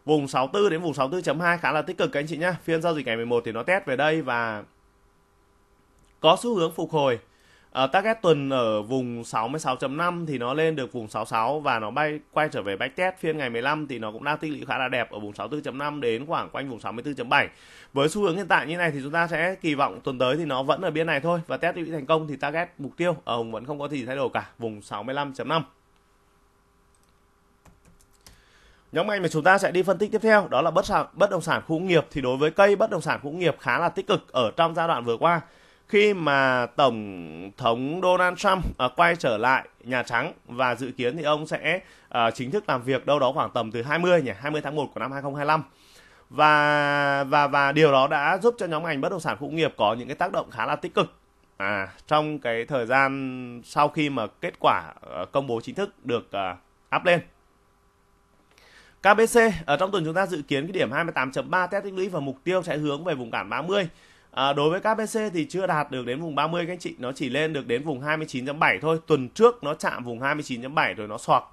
vùng 64 đến vùng 64.2 khá là tích cực các anh chị nhé phiên giao dịch ngày 11 thì nó test về đây và có xu hướng phục hồi à, target tuần ở vùng 66.5 thì nó lên được vùng 66 và nó bay quay trở về back test phiên ngày 15 thì nó cũng đang tích lũy khá là đẹp ở vùng 64.5 đến khoảng quanh vùng 64.7 với xu hướng hiện tại như này thì chúng ta sẽ kỳ vọng tuần tới thì nó vẫn ở biên này thôi và test lũy thành công thì target mục tiêu ở ờ, vùng vẫn không có gì thay đổi cả vùng 65.5 Nhóm ngành mà chúng ta sẽ đi phân tích tiếp theo đó là bất sản, bất động sản khu nghiệp thì đối với cây bất động sản khu nghiệp khá là tích cực ở trong giai đoạn vừa qua khi mà tổng thống Donald Trump uh, quay trở lại Nhà Trắng và dự kiến thì ông sẽ uh, chính thức làm việc đâu đó khoảng tầm từ 20 nhỉ 20 tháng 1 của năm 2025 và và và điều đó đã giúp cho nhóm ngành bất động sản khu nghiệp có những cái tác động khá là tích cực à trong cái thời gian sau khi mà kết quả uh, công bố chính thức được uh, up lên KBC ở ờ, trong tuần chúng ta dự kiến cái điểm 28.3 test tích lũy và mục tiêu sẽ hướng về vùng cản 30. À, ờ, đối với KBC thì chưa đạt được đến vùng 30 các anh chị, nó chỉ lên được đến vùng 29.7 thôi. Tuần trước nó chạm vùng 29.7 rồi nó xoạc.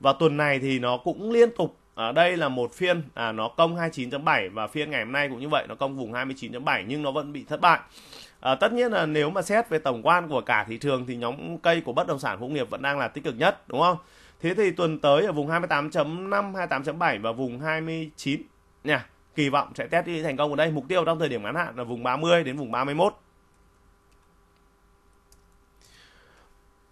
Và tuần này thì nó cũng liên tục ở ờ, à, đây là một phiên à, nó công 29.7 và phiên ngày hôm nay cũng như vậy nó công vùng 29.7 nhưng nó vẫn bị thất bại. À, tất nhiên là nếu mà xét về tổng quan của cả thị trường thì nhóm cây của bất động sản công nghiệp vẫn đang là tích cực nhất đúng không? Thế thì tuần tới ở vùng 28.5, 28.7 và vùng 29 nha. Kỳ vọng sẽ test đi thành công ở đây. Mục tiêu trong thời điểm ngắn hạn là vùng 30 đến vùng 31.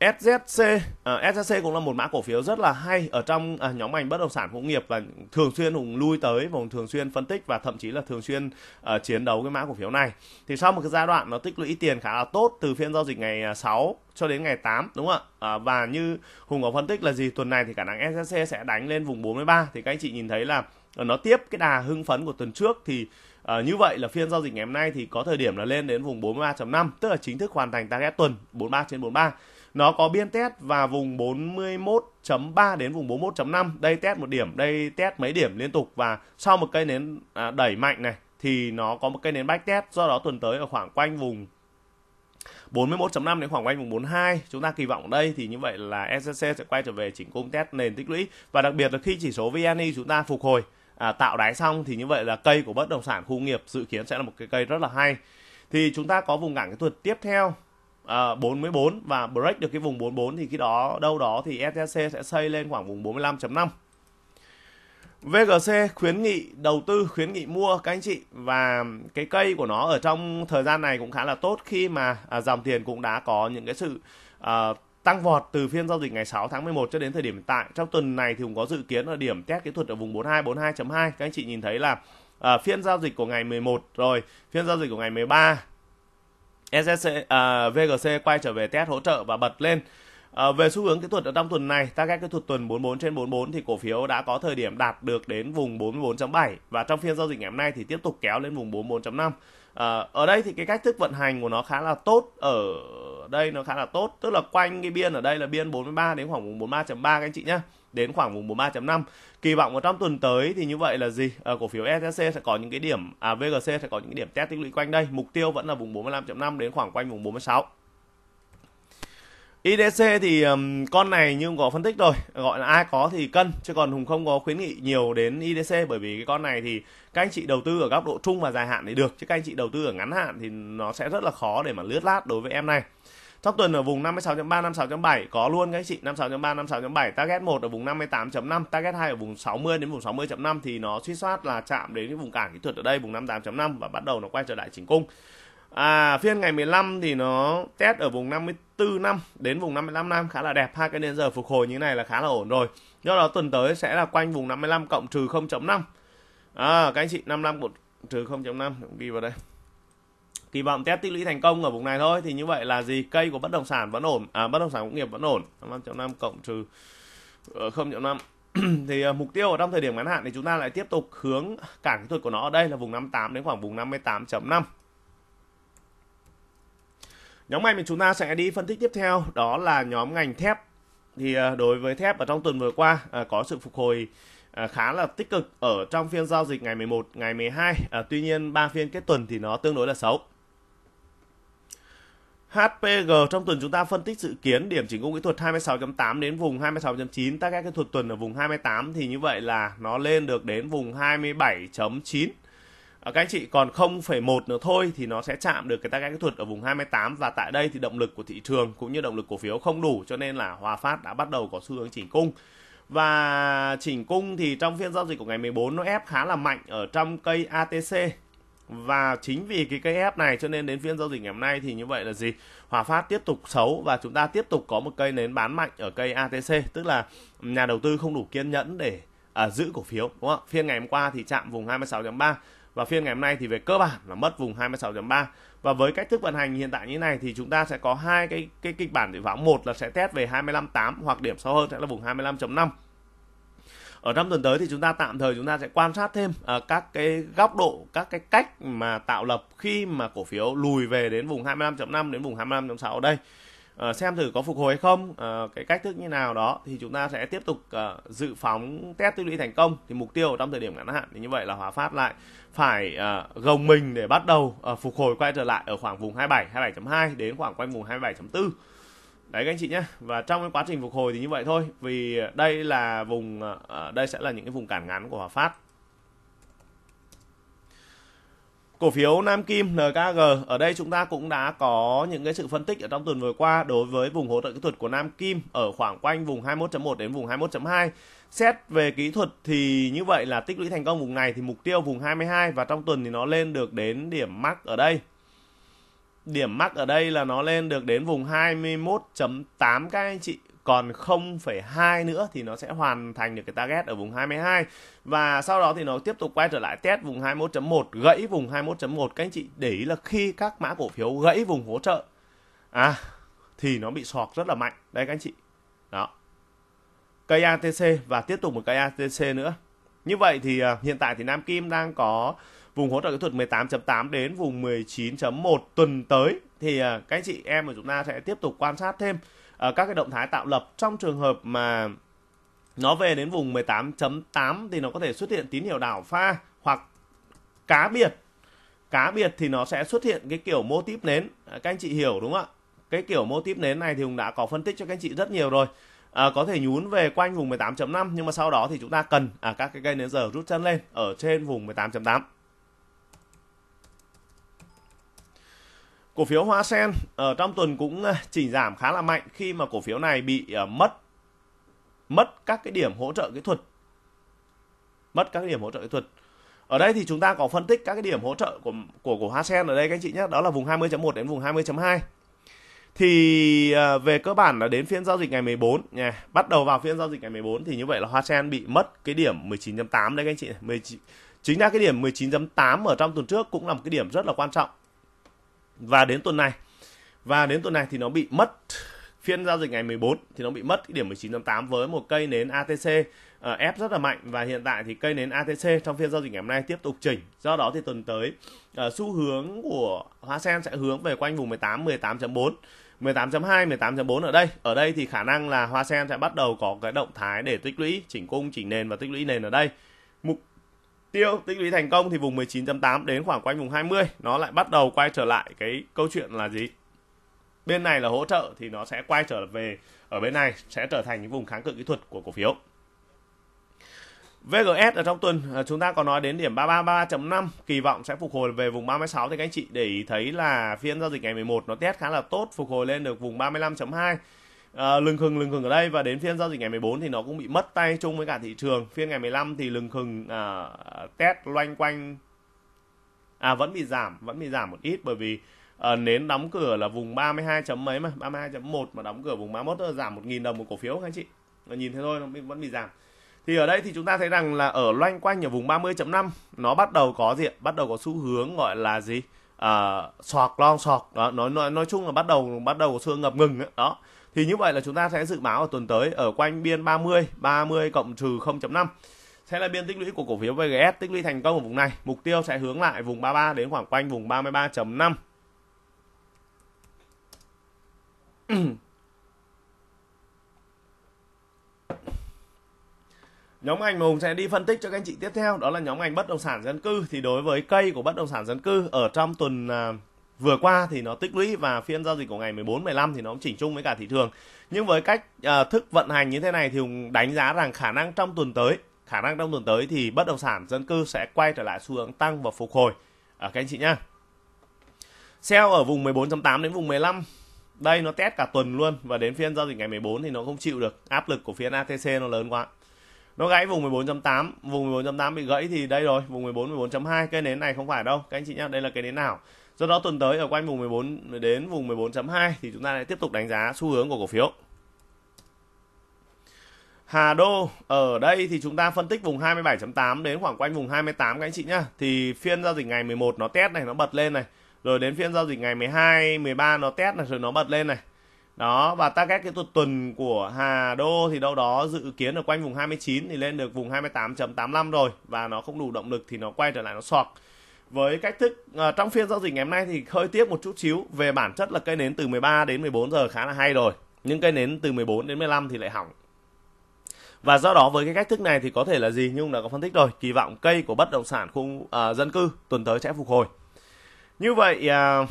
SZC à, ờ, SZC cũng là một mã cổ phiếu rất là hay ở trong à, nhóm ngành bất động sản công nghiệp và thường xuyên hùng lui tới vùng thường xuyên phân tích và thậm chí là thường xuyên à, chiến đấu cái mã cổ phiếu này thì sau một cái giai đoạn nó tích lũy tiền khá là tốt từ phiên giao dịch ngày 6 cho đến ngày 8 đúng không ạ à, và như hùng có phân tích là gì tuần này thì khả năng SZC sẽ đánh lên vùng 43 thì các anh chị nhìn thấy là nó tiếp cái đà hưng phấn của tuần trước thì À, như vậy là phiên giao dịch ngày hôm nay thì có thời điểm là lên đến vùng 43.5 tức là chính thức hoàn thành target tuần 43 trên 43 nó có biên test và vùng 41.3 đến vùng 41.5 đây test một điểm đây test mấy điểm liên tục và sau một cây nến à, đẩy mạnh này thì nó có một cây nến back test do đó tuần tới ở khoảng quanh vùng 41.5 đến khoảng quanh vùng 42 chúng ta kỳ vọng ở đây thì như vậy là SCC sẽ quay trở về chỉnh cung test nền tích lũy và đặc biệt là khi chỉ số VNI chúng ta phục hồi à, tạo đáy xong thì như vậy là cây của bất động sản khu nghiệp dự kiến sẽ là một cái cây rất là hay thì chúng ta có vùng cản cái thuật tiếp theo uh, ờ, 44 và break được cái vùng 44 thì khi đó đâu đó thì SJC sẽ xây lên khoảng vùng 45.5. VGC khuyến nghị đầu tư, khuyến nghị mua các anh chị và cái cây của nó ở trong thời gian này cũng khá là tốt khi mà à, dòng tiền cũng đã có những cái sự à, tăng vọt từ phiên giao dịch ngày 6 tháng 11 cho đến thời điểm hiện tại. Trong tuần này thì cũng có dự kiến ở điểm test kỹ thuật ở vùng 42 42.2. Các anh chị nhìn thấy là à, phiên giao dịch của ngày 11 rồi, phiên giao dịch của ngày 13 SSC, à, VGC quay trở về test hỗ trợ và bật lên. À, về xu hướng kỹ thuật ở trong tuần này, Ta target kỹ thuật tuần 44 trên 44 thì cổ phiếu đã có thời điểm đạt được đến vùng 44.7 và trong phiên giao dịch ngày hôm nay thì tiếp tục kéo lên vùng 44.5. À, ở đây thì cái cách thức vận hành của nó khá là tốt, ở đây nó khá là tốt, tức là quanh cái biên ở đây là biên 43 đến khoảng vùng 43.3 các anh chị nhé đến khoảng vùng 43.5. Kỳ vọng vào trong tuần tới thì như vậy là gì? À, cổ phiếu SSC sẽ có những cái điểm à, VGC sẽ có những cái điểm test tích lũy quanh đây. Mục tiêu vẫn là vùng 45.5 đến khoảng quanh vùng 46. IDC thì um, con này như có phân tích rồi gọi là ai có thì cân chứ còn Hùng không có khuyến nghị nhiều đến IDC bởi vì cái con này thì các anh chị đầu tư ở góc độ trung và dài hạn thì được chứ các anh chị đầu tư ở ngắn hạn thì nó sẽ rất là khó để mà lướt lát đối với em này trong tuần ở vùng 56.3, 56.7 có luôn các anh chị 56.3, 56.7 target 1 ở vùng 58.5, target 2 ở vùng 60 đến vùng 60.5 thì nó suy soát là chạm đến cái vùng cản kỹ thuật ở đây vùng 58.5 và bắt đầu nó quay trở lại chỉnh cung. À, phiên ngày 15 thì nó test ở vùng 54 năm đến vùng 55 năm khá là đẹp hai cái nền giờ phục hồi như này là khá là ổn rồi. Do đó tuần tới sẽ là quanh vùng 55 cộng trừ 0.5. À, các anh chị 55 trừ 0.5 ghi vào đây kỳ vọng test tích lũy thành công ở vùng này thôi thì như vậy là gì cây của bất động sản vẫn ổn à bất động sản công nghiệp vẫn ổn 5.5 cộng trừ 0.5 ờ, [CLEARS THROAT] thì uh, mục tiêu ở trong thời điểm ngắn hạn thì chúng ta lại tiếp tục hướng cản kỹ thuật của nó ở đây là vùng 58 đến khoảng vùng 58.5 nhóm ngành mà chúng ta sẽ đi phân tích tiếp theo đó là nhóm ngành thép thì uh, đối với thép ở trong tuần vừa qua uh, có sự phục hồi khá là tích cực ở trong phiên giao dịch ngày 11, ngày 12. À, tuy nhiên ba phiên kết tuần thì nó tương đối là xấu. HPG trong tuần chúng ta phân tích dự kiến điểm chỉnh cung kỹ thuật 26.8 đến vùng 26.9, ta các kỹ thuật tuần ở vùng 28 thì như vậy là nó lên được đến vùng 27.9. các anh chị còn 0.1 nữa thôi thì nó sẽ chạm được cái target kỹ thuật ở vùng 28 và tại đây thì động lực của thị trường cũng như động lực cổ phiếu không đủ cho nên là Hòa Phát đã bắt đầu có xu hướng chỉnh cung. Và chỉnh cung thì trong phiên giao dịch của ngày 14 nó ép khá là mạnh ở trong cây ATC và chính vì cái cây ép này cho nên đến phiên giao dịch ngày hôm nay thì như vậy là gì Hòa Phát tiếp tục xấu và chúng ta tiếp tục có một cây nến bán mạnh ở cây ATC tức là nhà đầu tư không đủ kiên nhẫn để à, giữ cổ phiếu đúng không phiên ngày hôm qua thì chạm vùng 26.3 và phiên ngày hôm nay thì về cơ bản là mất vùng 26.3 và với cách thức vận hành hiện tại như này thì chúng ta sẽ có hai cái cái kịch bản dự báo một là sẽ test về 25.8 hoặc điểm sâu hơn sẽ là vùng 25.5 ở trong tuần tới thì chúng ta tạm thời chúng ta sẽ quan sát thêm uh, các cái góc độ các cái cách mà tạo lập khi mà cổ phiếu lùi về đến vùng 25.5 đến vùng 25.6 ở đây uh, xem thử có phục hồi hay không uh, cái cách thức như nào đó thì chúng ta sẽ tiếp tục uh, dự phóng test tích lũy thành công thì mục tiêu trong thời điểm ngắn hạn thì như vậy là hóa phát lại phải uh, gồng mình để bắt đầu uh, phục hồi quay trở lại ở khoảng vùng 27 27.2 đến khoảng quanh vùng 27.4 đấy các anh chị nhé và trong cái quá trình phục hồi thì như vậy thôi vì đây là vùng ờ, đây sẽ là những cái vùng cản ngắn của Hòa Phát cổ phiếu Nam Kim NKG ở đây chúng ta cũng đã có những cái sự phân tích ở trong tuần vừa qua đối với vùng hỗ trợ kỹ thuật của Nam Kim ở khoảng quanh vùng 21.1 đến vùng 21.2 xét về kỹ thuật thì như vậy là tích lũy thành công vùng này thì mục tiêu vùng 22 và trong tuần thì nó lên được đến điểm mắc ở đây điểm mắc ở đây là nó lên được đến vùng 21.8 các anh chị còn 0,2 nữa thì nó sẽ hoàn thành được cái target ở vùng 22 và sau đó thì nó tiếp tục quay trở lại test vùng 21.1 gãy vùng 21.1 các anh chị để ý là khi các mã cổ phiếu gãy vùng hỗ trợ à thì nó bị sọt rất là mạnh đây các anh chị đó cây ATC và tiếp tục một cây ATC nữa như vậy thì à, hiện tại thì Nam Kim đang có vùng hỗ trợ kỹ thuật 18.8 đến vùng 19.1 tuần tới thì à, các anh chị em của chúng ta sẽ tiếp tục quan sát thêm à, các cái động thái tạo lập trong trường hợp mà nó về đến vùng 18.8 thì nó có thể xuất hiện tín hiệu đảo pha hoặc cá biệt cá biệt thì nó sẽ xuất hiện cái kiểu mô típ nến à, các anh chị hiểu đúng không ạ cái kiểu mô típ nến này thì hùng đã có phân tích cho các anh chị rất nhiều rồi à, có thể nhún về quanh vùng 18.5 nhưng mà sau đó thì chúng ta cần à, các cái cây nến giờ rút chân lên ở trên vùng 18.8 Cổ phiếu Hoa Sen ở ờ, trong tuần cũng ờ, chỉnh giảm khá là mạnh khi mà cổ phiếu này bị ờ, mất mất các cái điểm hỗ trợ kỹ thuật. Mất các cái điểm hỗ trợ kỹ thuật. Ở đây thì chúng ta có phân tích các cái điểm hỗ trợ của của cổ Hoa Sen ở đây các anh chị nhé, đó là vùng 20.1 đến vùng 20.2. Thì về cơ bản là đến phiên giao dịch ngày 14 nha, bắt đầu vào phiên giao dịch ngày 14 thì như vậy là Hoa Sen bị mất cái điểm 19.8 đấy các anh chị. 19, chính ra cái điểm 19.8 ở trong tuần trước cũng là một cái điểm rất là quan trọng và đến tuần này và đến tuần này thì nó bị mất phiên giao dịch ngày 14 thì nó bị mất cái điểm 19.8 với một cây nến ATC uh, ờ, ép rất là mạnh và hiện tại thì cây nến ATC trong phiên giao dịch ngày hôm nay tiếp tục chỉnh. Do đó thì tuần tới uh, xu hướng của Hóa Sen sẽ hướng về quanh vùng 18 18.4 18.2, 18.4 ở đây. Ở đây thì khả năng là Hoa Sen sẽ bắt đầu có cái động thái để tích lũy, chỉnh cung, chỉnh nền và tích lũy nền ở đây tiêu tích lũy thành công thì vùng 19.8 đến khoảng quanh vùng 20 nó lại bắt đầu quay trở lại cái câu chuyện là gì bên này là hỗ trợ thì nó sẽ quay trở về ở bên này sẽ trở thành những vùng kháng cự kỹ thuật của cổ phiếu VGS ở trong tuần à, chúng ta có nói đến điểm 333.5 kỳ vọng sẽ phục hồi về vùng 36 thì các anh chị để ý thấy là phiên giao dịch ngày 11 nó test khá là tốt phục hồi lên được vùng 35.2 à, lừng khừng lừng khừng ở đây và đến phiên giao dịch ngày 14 thì nó cũng bị mất tay chung với cả thị trường phiên ngày 15 thì lừng khừng à, test loanh quanh à vẫn bị giảm vẫn bị giảm một ít bởi vì à, nến đóng cửa là vùng 32 chấm mấy mà 32.1 mà đóng cửa vùng 31 giảm 1.000 đồng một cổ phiếu các anh chị nhìn thế thôi nó vẫn bị giảm thì ở đây thì chúng ta thấy rằng là ở loanh quanh ở vùng 30.5 nó bắt đầu có gì bắt đầu có xu hướng gọi là gì à, sọt long sọt đó nói nói nói chung là bắt đầu bắt đầu có xu hướng ngập ngừng đó thì như vậy là chúng ta sẽ dự báo ở tuần tới ở quanh biên 30, 30 cộng trừ 0.5 sẽ là biên tích lũy của cổ phiếu VGS tích lũy thành công ở vùng này. Mục tiêu sẽ hướng lại vùng 33 đến khoảng quanh vùng 33.5. [CLEARS THROAT] nhóm ngành mà Hùng sẽ đi phân tích cho các anh chị tiếp theo đó là nhóm ngành bất động sản dân cư thì đối với cây của bất động sản dân cư ở trong tuần à, vừa qua thì nó tích lũy và phiên giao dịch của ngày 14 15 thì nó cũng chỉnh chung với cả thị trường. Nhưng với cách uh, thức vận hành như thế này thì đánh giá rằng khả năng trong tuần tới, khả năng trong tuần tới thì bất động sản dân cư sẽ quay trở lại xu hướng tăng và phục hồi. À, các anh chị nhá. Sell ở vùng 14.8 đến vùng 15. Đây nó test cả tuần luôn và đến phiên giao dịch ngày 14 thì nó không chịu được, áp lực của phiên ATC nó lớn quá nó gãy vùng 14.8 vùng 14.8 bị gãy thì đây rồi vùng 14 14.2 cây nến này không phải đâu các anh chị nhá đây là cây nến nào Do đó tuần tới ở quanh vùng 14 đến vùng 14.2 thì chúng ta lại tiếp tục đánh giá xu hướng của cổ phiếu. Hà Đô ở đây thì chúng ta phân tích vùng 27.8 đến khoảng quanh vùng 28 các anh chị nhá. Thì phiên giao dịch ngày 11 nó test này, nó bật lên này. Rồi đến phiên giao dịch ngày 12, 13 nó test này rồi nó bật lên này. Đó và ta target cái tuần của Hà Đô thì đâu đó dự kiến ở quanh vùng 29 thì lên được vùng 28.85 rồi và nó không đủ động lực thì nó quay trở lại nó sọt với cách thức uh, trong phiên giao dịch ngày hôm nay thì hơi tiếc một chút xíu về bản chất là cây nến từ 13 đến 14 giờ khá là hay rồi nhưng cây nến từ 14 đến 15 thì lại hỏng và do đó với cái cách thức này thì có thể là gì Nhung đã có phân tích rồi kỳ vọng cây của bất động sản khu uh, dân cư tuần tới sẽ phục hồi như vậy uh,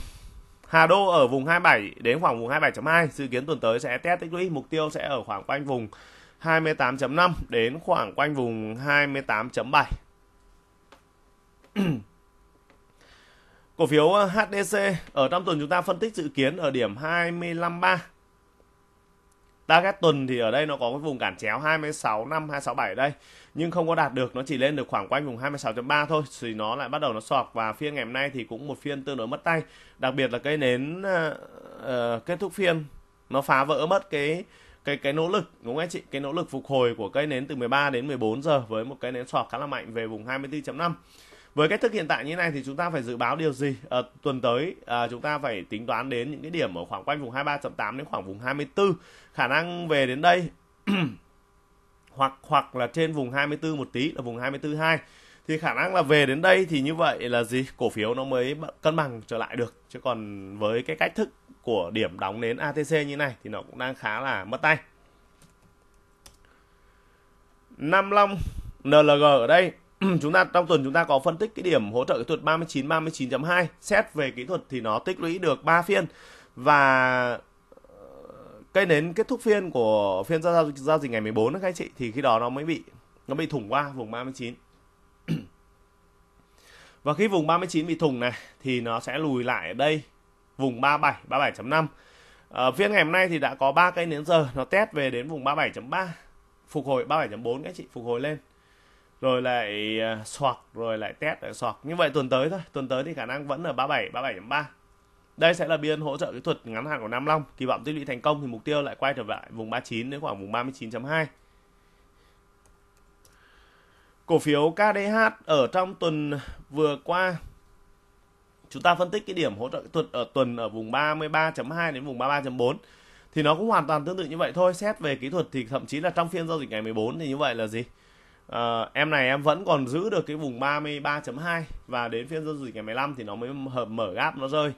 Hà Đô ở vùng 27 đến khoảng vùng 27.2 dự kiến tuần tới sẽ test tích lũy mục tiêu sẽ ở khoảng quanh vùng 28.5 đến khoảng quanh vùng 28.7 [CLEARS THROAT] Cổ phiếu ờ, HDC ở trong tuần chúng ta phân tích dự kiến ở điểm 25.3. Target tuần thì ở đây nó có cái vùng cản chéo 26 năm 267 đây nhưng không có đạt được nó chỉ lên được khoảng quanh vùng 26.3 thôi thì nó lại bắt đầu nó sọc và phiên ngày hôm nay thì cũng một phiên tương đối mất tay đặc biệt là cái nến uh, kết thúc phiên nó phá vỡ mất cái cái cái nỗ lực đúng không anh chị cái nỗ lực phục hồi của cây nến từ 13 đến 14 giờ với một cái nến sọt khá là mạnh về vùng 24.5 với cách thức hiện tại như này thì chúng ta phải dự báo điều gì à, tuần tới à, chúng ta phải tính toán đến những cái điểm ở khoảng quanh vùng 23.8 đến khoảng vùng 24 khả năng về đến đây [CLEARS THROAT] hoặc hoặc là trên vùng 24 một tí là vùng 24.2 thì khả năng là về đến đây thì như vậy là gì cổ phiếu nó mới cân bằng trở lại được chứ còn với cái cách thức của điểm đóng đến ATC như này thì nó cũng đang khá là mất tay Nam Long NLG ở đây [CLEARS THROAT] chúng ta trong tuần chúng ta có phân tích cái điểm hỗ trợ kỹ thuật 39 39.2 xét về kỹ thuật thì nó tích lũy được 3 phiên và ờ, cây nến kết thúc phiên của phiên giao dịch, giao dịch ngày 14 đó các anh chị thì khi đó nó mới bị nó bị thủng qua vùng 39 [CLEARS THROAT] và khi vùng 39 bị thủng này thì nó sẽ lùi lại ở đây vùng 37 37.5 ở phiên ngày hôm nay thì đã có ba cây nến giờ nó test về đến vùng 37.3 phục hồi 37.4 các anh chị phục hồi lên rồi lại à, soạt rồi lại test lại soạt như vậy tuần tới thôi tuần tới thì khả năng vẫn ở 37 37.3 đây sẽ là biên hỗ trợ kỹ thuật ngắn hạn của Nam Long kỳ vọng tích lũy thành công thì mục tiêu lại quay trở lại vùng 39 đến khoảng vùng 39.2 cổ phiếu KDH ở trong tuần vừa qua chúng ta phân tích cái điểm hỗ trợ kỹ thuật ở tuần ở vùng 33.2 đến vùng 33.4 thì nó cũng hoàn toàn tương tự như vậy thôi xét về kỹ thuật thì thậm chí là trong phiên giao dịch ngày 14 thì như vậy là gì uh, em này em vẫn còn giữ được cái vùng 33.2 và đến phiên giao dịch ngày 15 thì nó mới hợp mở gap nó rơi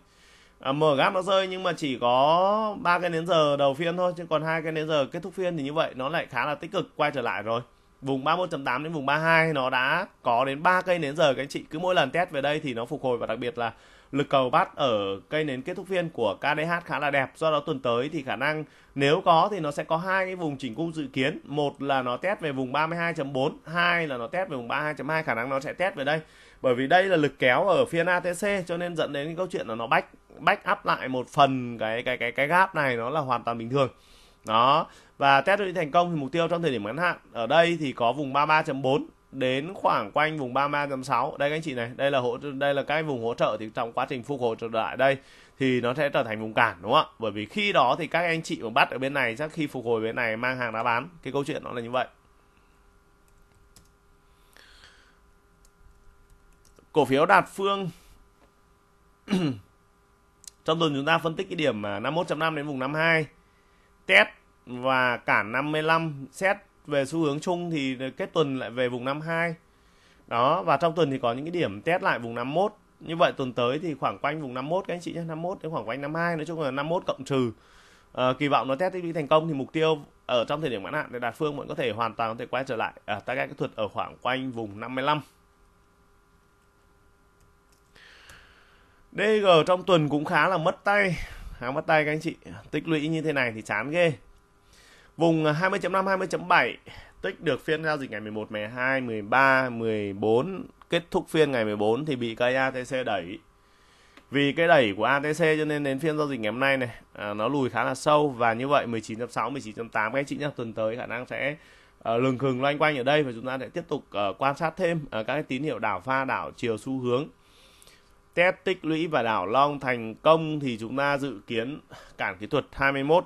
à, mở gap nó rơi nhưng mà chỉ có ba cái nến giờ đầu phiên thôi chứ còn hai cái nến giờ kết thúc phiên thì như vậy nó lại khá là tích cực quay trở lại rồi vùng 31.8 đến vùng 32 nó đã có đến ba cây nến giờ các anh chị cứ mỗi lần test về đây thì nó phục hồi và đặc biệt là lực cầu bắt ở cây nến kết thúc phiên của KDH khá là đẹp do đó tuần tới thì khả năng nếu có thì nó sẽ có hai cái vùng chỉnh cung dự kiến một là nó test về vùng 32.4 hai là nó test về vùng 32.2 khả năng nó sẽ test về đây bởi vì đây là lực kéo ở phiên ATC cho nên dẫn đến cái câu chuyện là nó bách bách up lại một phần cái cái cái cái gap này nó là hoàn toàn bình thường đó và test định thành công thì mục tiêu trong thời điểm ngắn hạn ở đây thì có vùng 33.4 đến khoảng quanh vùng 33.6 đây các anh chị này đây là hỗ đây là cái vùng hỗ trợ thì trong quá trình phục hồi trở lại đây thì nó sẽ trở thành vùng cản đúng không ạ bởi vì khi đó thì các anh chị mà bắt ở bên này chắc khi phục hồi bên này mang hàng đã bán cái câu chuyện nó là như vậy cổ phiếu đạt phương [CLEARS THROAT] trong tuần chúng ta phân tích cái điểm 51.5 đến vùng 52 test và cản 55 xét về xu hướng chung thì kết tuần lại về vùng 52 đó và trong tuần thì có những cái điểm test lại vùng 51 như vậy tuần tới thì khoảng quanh vùng 51 các anh chị nhé 51 đến khoảng quanh 52 nói chung là 51 cộng trừ à, kỳ vọng nó test tích thành công thì mục tiêu ở trong thời điểm ngắn hạn để đạt phương vẫn có thể hoàn toàn có thể quay trở lại à, các kỹ thuật ở khoảng quanh vùng 55 DG trong tuần cũng khá là mất tay hàng mất tay các anh chị tích lũy như thế này thì chán ghê Vùng 20.5, 20.7 tích được phiên giao dịch ngày 11, 12, 13, 14 kết thúc phiên ngày 14 thì bị cây ATC đẩy vì cái đẩy của ATC cho nên đến phiên giao dịch ngày hôm nay này à, nó lùi khá là sâu và như vậy 19.6 19.8 các anh chị nhắc tuần tới khả năng sẽ à, lừng khừng loanh quanh ở đây và chúng ta sẽ tiếp tục à, quan sát thêm à, các cái tín hiệu đảo pha đảo chiều xu hướng test tích lũy và đảo long thành công thì chúng ta dự kiến cản kỹ thuật 21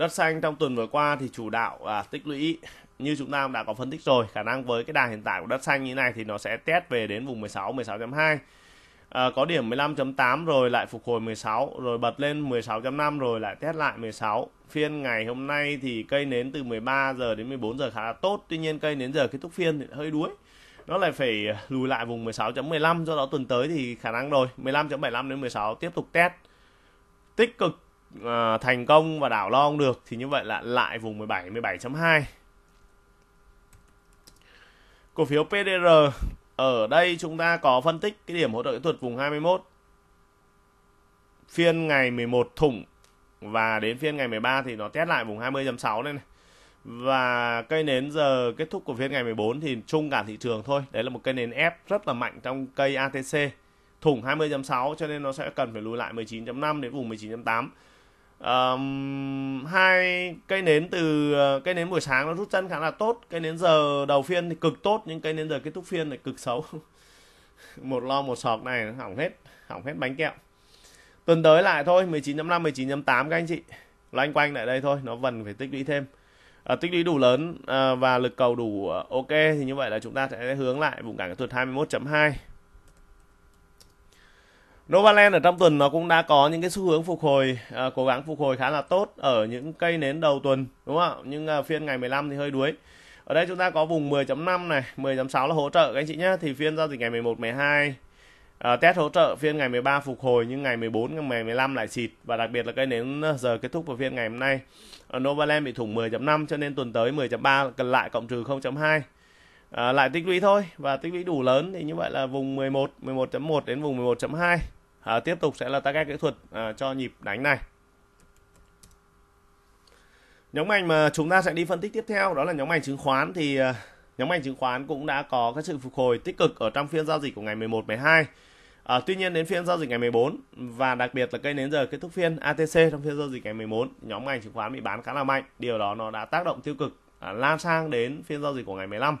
Đất xanh trong tuần vừa qua thì chủ đạo à, tích lũy như chúng ta đã có phân tích rồi, khả năng với cái đà hiện tại của đất xanh như này thì nó sẽ test về đến vùng 16 16.2. À, có điểm 15.8 rồi lại phục hồi 16, rồi bật lên 16.5 rồi lại test lại 16. Phiên ngày hôm nay thì cây nến từ 13 giờ đến 14 giờ khá là tốt, tuy nhiên cây nến giờ kết thúc phiên thì hơi đuối. Nó lại phải lùi lại vùng 16.15 do đó tuần tới thì khả năng rồi 15.75 đến 16 tiếp tục test tích cực uh, thành công và đảo long được thì như vậy là lại vùng 17 17.2 cổ phiếu PDR ở đây chúng ta có phân tích cái điểm hỗ trợ kỹ thuật vùng 21 phiên ngày 11 thủng và đến phiên ngày 13 thì nó test lại vùng 20.6 đây này và cây nến giờ kết thúc của phiên ngày 14 thì chung cả thị trường thôi đấy là một cây nến ép rất là mạnh trong cây ATC thủng 20.6 cho nên nó sẽ cần phải lùi lại 19.5 đến vùng 19.8 um, hai cây nến từ ờ, cây nến buổi sáng nó rút chân khá là tốt cây nến giờ đầu phiên thì cực tốt nhưng cây nến giờ kết thúc phiên thì cực xấu [LAUGHS] một lo một sọt này nó hỏng hết hỏng hết bánh kẹo tuần tới lại thôi 19.5 19.8 các anh chị loanh quanh lại đây thôi nó vẫn phải tích lũy thêm à, tích lũy đủ lớn à, và lực cầu đủ ok thì như vậy là chúng ta sẽ hướng lại vùng cản kỹ thuật 21.2 Novaland ở trong tuần nó cũng đã có những cái xu hướng phục hồi à, cố gắng phục hồi khá là tốt ở những cây nến đầu tuần đúng không ạ? Nhưng à, phiên ngày 15 thì hơi đuối. Ở đây chúng ta có vùng 10.5 này, 10.6 là hỗ trợ các anh chị nhé. Thì phiên giao dịch ngày 11, 12 à, test hỗ trợ phiên ngày 13 phục hồi nhưng ngày 14, ngày 15 lại xịt và đặc biệt là cây nến à, giờ kết thúc vào phiên ngày hôm nay. Ở Novaland bị thủng 10.5 cho nên tuần tới 10.3 cần lại cộng trừ 0.2 à, lại tích lũy thôi và tích lũy đủ lớn thì như vậy là vùng 11 11.1 đến vùng 11.2 à, tiếp tục sẽ là target kỹ thuật à, cho nhịp đánh này nhóm ngành mà chúng ta sẽ đi phân tích tiếp theo đó là nhóm ngành chứng khoán thì à, nhóm ngành chứng khoán cũng đã có cái sự phục hồi tích cực ở trong phiên giao dịch của ngày 11 12 À, tuy nhiên đến phiên giao dịch ngày 14 và đặc biệt là cây đến giờ kết thúc phiên ATC trong phiên giao dịch ngày 14 nhóm ngành chứng khoán bị bán khá là mạnh điều đó nó đã tác động tiêu cực à, lan sang đến phiên giao dịch của ngày 15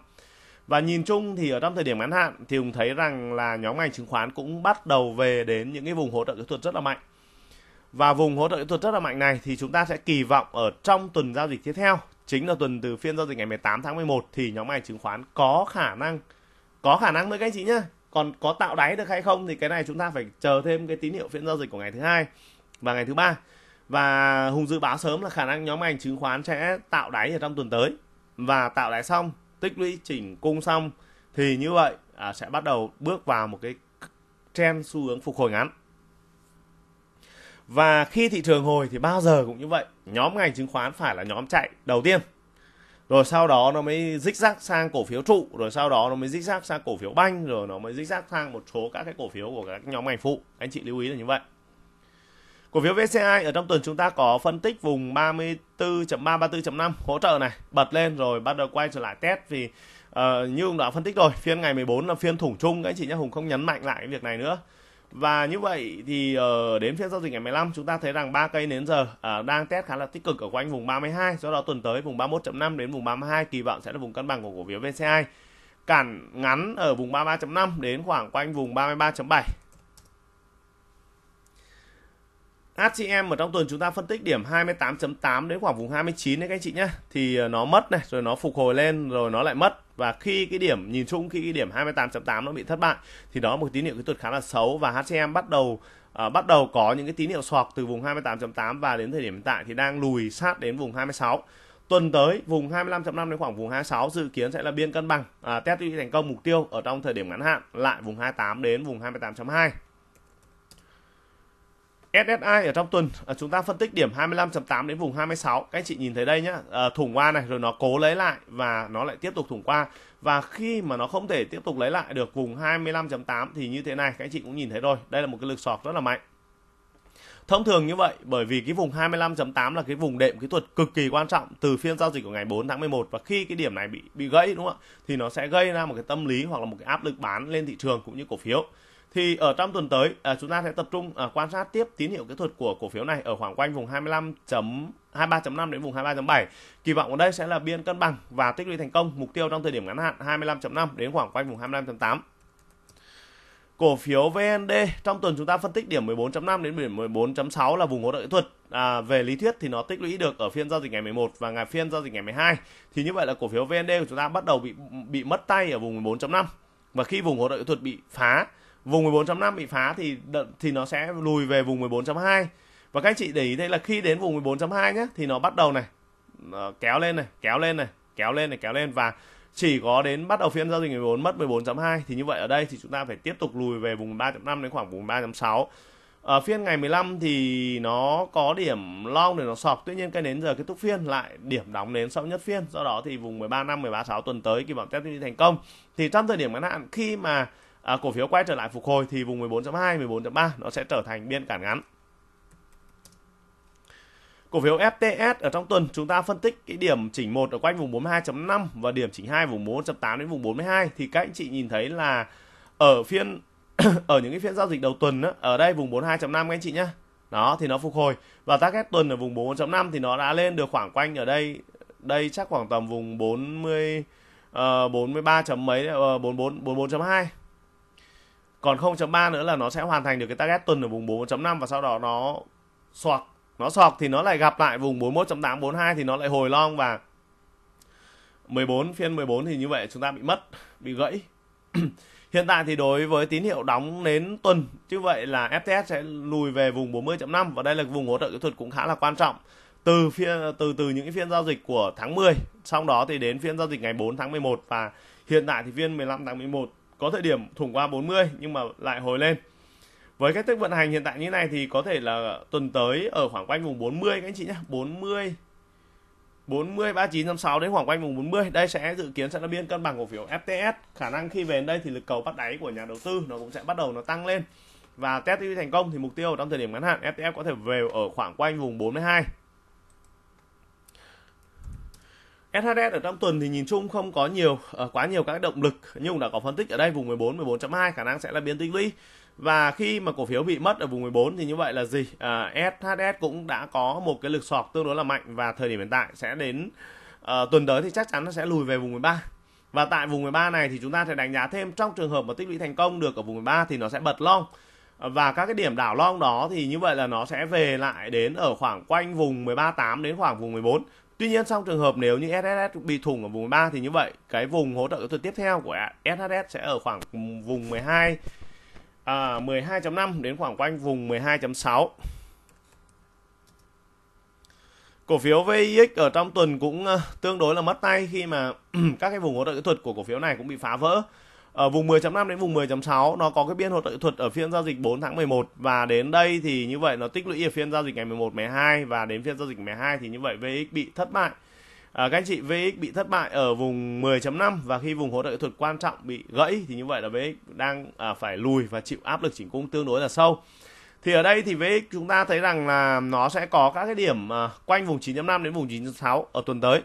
và nhìn chung thì ở trong thời điểm ngắn hạn thì cũng thấy rằng là nhóm ngành chứng khoán cũng bắt đầu về đến những cái vùng hỗ trợ kỹ thuật rất là mạnh và vùng hỗ trợ kỹ thuật rất là mạnh này thì chúng ta sẽ kỳ vọng ở trong tuần giao dịch tiếp theo chính là tuần từ phiên giao dịch ngày 18 tháng 11 thì nhóm ngành chứng khoán có khả năng có khả năng với các anh chị nhé còn có tạo đáy được hay không thì cái này chúng ta phải chờ thêm cái tín hiệu phiên giao dịch của ngày thứ hai và ngày thứ ba và hùng dự báo sớm là khả năng nhóm ngành chứng khoán sẽ tạo đáy ở trong tuần tới và tạo đáy xong tích lũy chỉnh cung xong thì như vậy à, sẽ bắt đầu bước vào một cái trend xu hướng phục hồi ngắn và khi thị trường hồi thì bao giờ cũng như vậy nhóm ngành chứng khoán phải là nhóm chạy đầu tiên rồi sau đó nó mới dích rác sang cổ phiếu trụ rồi sau đó nó mới dích rác sang cổ phiếu banh rồi nó mới dích rác sang một số các cái cổ phiếu của các nhóm ngành phụ anh chị lưu ý là như vậy Cổ phiếu VCI ở trong tuần chúng ta có phân tích vùng 34 334 5 hỗ trợ này, bật lên rồi bắt đầu quay trở lại test vì uh, như ông đã phân tích rồi, phiên ngày 14 là phiên thủng chung các anh chị nhé, Hùng không nhấn mạnh lại cái việc này nữa. Và như vậy thì uh, đến phiên giao dịch ngày 15 chúng ta thấy rằng ba cây đến giờ uh, đang test khá là tích cực ở quanh vùng 32, do đó tuần tới vùng 31.5 đến vùng 32 kỳ vọng sẽ là vùng cân bằng của cổ phiếu VCI cản ngắn ở vùng 33.5 đến khoảng quanh vùng 33.7 HCM ở trong tuần chúng ta phân tích điểm 28.8 đến khoảng vùng 29 đấy các anh chị nhé thì ờ, nó mất này rồi nó phục hồi lên rồi nó lại mất và khi cái điểm nhìn chung khi cái điểm 28.8 nó bị thất bại thì đó một tín hiệu kỹ thuật khá là xấu và HCM bắt đầu à, bắt đầu có những cái tín hiệu sọc từ vùng 28.8 và đến thời điểm hiện tại thì đang lùi sát đến vùng 26 tuần tới vùng 25.5 đến khoảng vùng 26 dự kiến sẽ là biên cân bằng à, test thành công mục tiêu ở trong thời điểm ngắn hạn lại vùng 28 đến vùng 28.2 SSI ở trong tuần à, chúng ta phân tích điểm 25.8 đến vùng 26 các anh chị nhìn thấy đây nhá à, thủng qua này rồi nó cố lấy lại và nó lại tiếp tục thủng qua và khi mà nó không thể tiếp tục lấy lại được vùng 25.8 thì như thế này các anh chị cũng nhìn thấy rồi đây là một cái lực sọt rất là mạnh Thông thường như vậy bởi vì cái vùng 25.8 là cái vùng đệm kỹ thuật cực kỳ quan trọng từ phiên giao dịch của ngày 4 tháng 11 và khi cái điểm này bị bị gãy đúng không ạ thì nó sẽ gây ra một cái tâm lý hoặc là một cái áp lực bán lên thị trường cũng như cổ phiếu thì ở trong tuần tới à, chúng ta sẽ tập trung à, quan sát tiếp tín hiệu kỹ thuật của cổ phiếu này ở khoảng quanh vùng 25. 23.5 đến vùng 23.7. Kỳ vọng ở đây sẽ là biên cân bằng và tích lũy thành công mục tiêu trong thời điểm ngắn hạn 25.5 đến khoảng quanh vùng 25.8. Cổ phiếu VND trong tuần chúng ta phân tích điểm 14.5 đến điểm 14.6 là vùng hỗ trợ kỹ thuật. À, về lý thuyết thì nó tích lũy được ở phiên giao dịch ngày 11 và ngày phiên giao dịch ngày 12. Thì như vậy là cổ phiếu VND của chúng ta bắt đầu bị bị mất tay ở vùng 14.5 và khi vùng hỗ trợ kỹ thuật bị phá vùng 14.5 bị phá thì thì nó sẽ lùi về vùng 14.2 và các anh chị để ý thấy là khi đến vùng 14.2 nhé thì nó bắt đầu này nó kéo lên này kéo lên này kéo lên này kéo lên và chỉ có đến bắt đầu phiên giao dịch 14 mất 14.2 thì như vậy ở đây thì chúng ta phải tiếp tục lùi về vùng 3.5 đến khoảng vùng 3.6 ở phiên ngày 15 thì nó có điểm long để nó sọc tuy nhiên cái nến giờ kết thúc phiên lại điểm đóng nến sau nhất phiên do đó thì vùng 13 năm 13 6 tuần tới kỳ vọng test thị thành công thì trong thời điểm ngắn hạn khi mà à, cổ phiếu quay trở lại phục hồi thì vùng 14.2 14.3 nó sẽ trở thành biên cản ngắn Cổ phiếu FTS ở trong tuần chúng ta phân tích cái điểm chỉnh 1 ở quanh vùng 42.5 và điểm chỉnh 2 vùng 4.8 đến vùng 42 thì các anh chị nhìn thấy là ở phiên [COUGHS] ở những cái phiên giao dịch đầu tuần đó, ở đây vùng 42.5 các anh chị nhé Đó thì nó phục hồi và target tuần ở vùng 4.5 thì nó đã lên được khoảng quanh ở đây đây chắc khoảng tầm vùng 40 uh, 43. mấy uh, 44 44.2 còn 0.3 nữa là nó sẽ hoàn thành được cái target tuần ở vùng 41.5 và sau đó nó soạc nó soạc thì nó lại gặp lại vùng 41.8 42 thì nó lại hồi long và 14 phiên 14 thì như vậy chúng ta bị mất bị gãy [CLEARS THROAT] hiện tại thì đối với tín hiệu đóng đến tuần như vậy là FTS sẽ lùi về vùng 40.5 và đây là vùng hỗ trợ kỹ thuật cũng khá là quan trọng từ phiên từ từ những phiên giao dịch của tháng 10 sau đó thì đến phiên giao dịch ngày 4 tháng 11 và hiện tại thì phiên 15 tháng 11 có thời điểm thủng qua 40 nhưng mà lại hồi lên với cách thức vận hành hiện tại như này thì có thể là tuần tới ở khoảng quanh vùng 40 các anh chị nhé 40 40 39 56 đến khoảng quanh vùng 40 đây sẽ dự kiến sẽ là biên cân bằng cổ phiếu FTS khả năng khi về đến đây thì lực cầu bắt đáy của nhà đầu tư nó cũng sẽ bắt đầu nó tăng lên và test thành công thì mục tiêu trong thời điểm ngắn hạn FTS có thể về ở khoảng quanh vùng 42 SHS ở trong tuần thì nhìn chung không có nhiều ờ, quá nhiều các động lực nhưng đã có phân tích ở đây vùng 14 14.2 khả năng sẽ là biến tích lũy và khi mà cổ phiếu bị mất ở vùng 14 thì như vậy là gì à, ờ, SHS cũng đã có một cái lực sọt tương đối là mạnh và thời điểm hiện tại sẽ đến à, tuần tới thì chắc chắn nó sẽ lùi về vùng 13 và tại vùng 13 này thì chúng ta sẽ đánh giá thêm trong trường hợp mà tích lũy thành công được ở vùng 13 thì nó sẽ bật long và các cái điểm đảo long đó thì như vậy là nó sẽ về lại đến ở khoảng quanh vùng 13.8 đến khoảng vùng 14 Tuy nhiên trong trường hợp nếu như SSS bị thủng ở vùng 13 thì như vậy cái vùng hỗ trợ kỹ thuật tiếp theo của SSS sẽ ở khoảng vùng 12 à, 12.5 đến khoảng quanh vùng 12.6. Cổ phiếu VIX ở trong tuần cũng ờ, tương đối là mất tay khi mà [CLEARS THROAT] các cái vùng hỗ trợ kỹ thuật của cổ phiếu này cũng bị phá vỡ ở ờ, vùng 10.5 đến vùng 10.6 nó có cái biên hỗ trợ thuật ở phiên giao dịch 4 tháng 11 và đến đây thì như vậy nó tích lũy ở phiên giao dịch ngày 11 12 và đến phiên giao dịch 12 thì như vậy VX bị thất bại. À, các anh chị VX bị thất bại ở vùng 10.5 và khi vùng hỗ trợ thuật quan trọng bị gãy thì như vậy là VX đang à, phải lùi và chịu áp lực chỉnh cung tương đối là sâu. Thì ở đây thì VX chúng ta thấy rằng là nó sẽ có các cái điểm à, quanh vùng 9.5 đến vùng 9.6 ở tuần tới.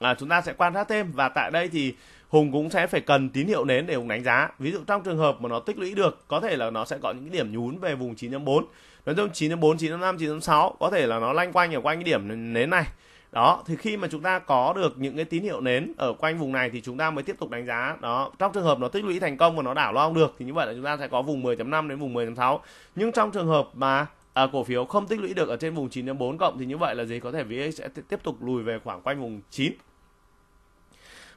À, chúng ta sẽ quan sát thêm và tại đây thì Hùng cũng sẽ phải cần tín hiệu nến để Hùng đánh giá. Ví dụ trong trường hợp mà nó tích lũy được, có thể là nó sẽ có những cái điểm nhún về vùng 9.4. Nói chung 9.4, 9.5, 9.6 có thể là nó lanh quanh ở quanh cái điểm nến này. Đó, thì khi mà chúng ta có được những cái tín hiệu nến ở quanh vùng này thì chúng ta mới tiếp tục đánh giá. Đó, trong trường hợp nó tích lũy thành công và nó đảo loang được thì như vậy là chúng ta sẽ có vùng 10.5 đến vùng 10.6. Nhưng trong trường hợp mà à, cổ phiếu không tích lũy được ở trên vùng 9.4 cộng thì như vậy là gì có thể VX sẽ tiếp tục lùi về khoảng quanh vùng 9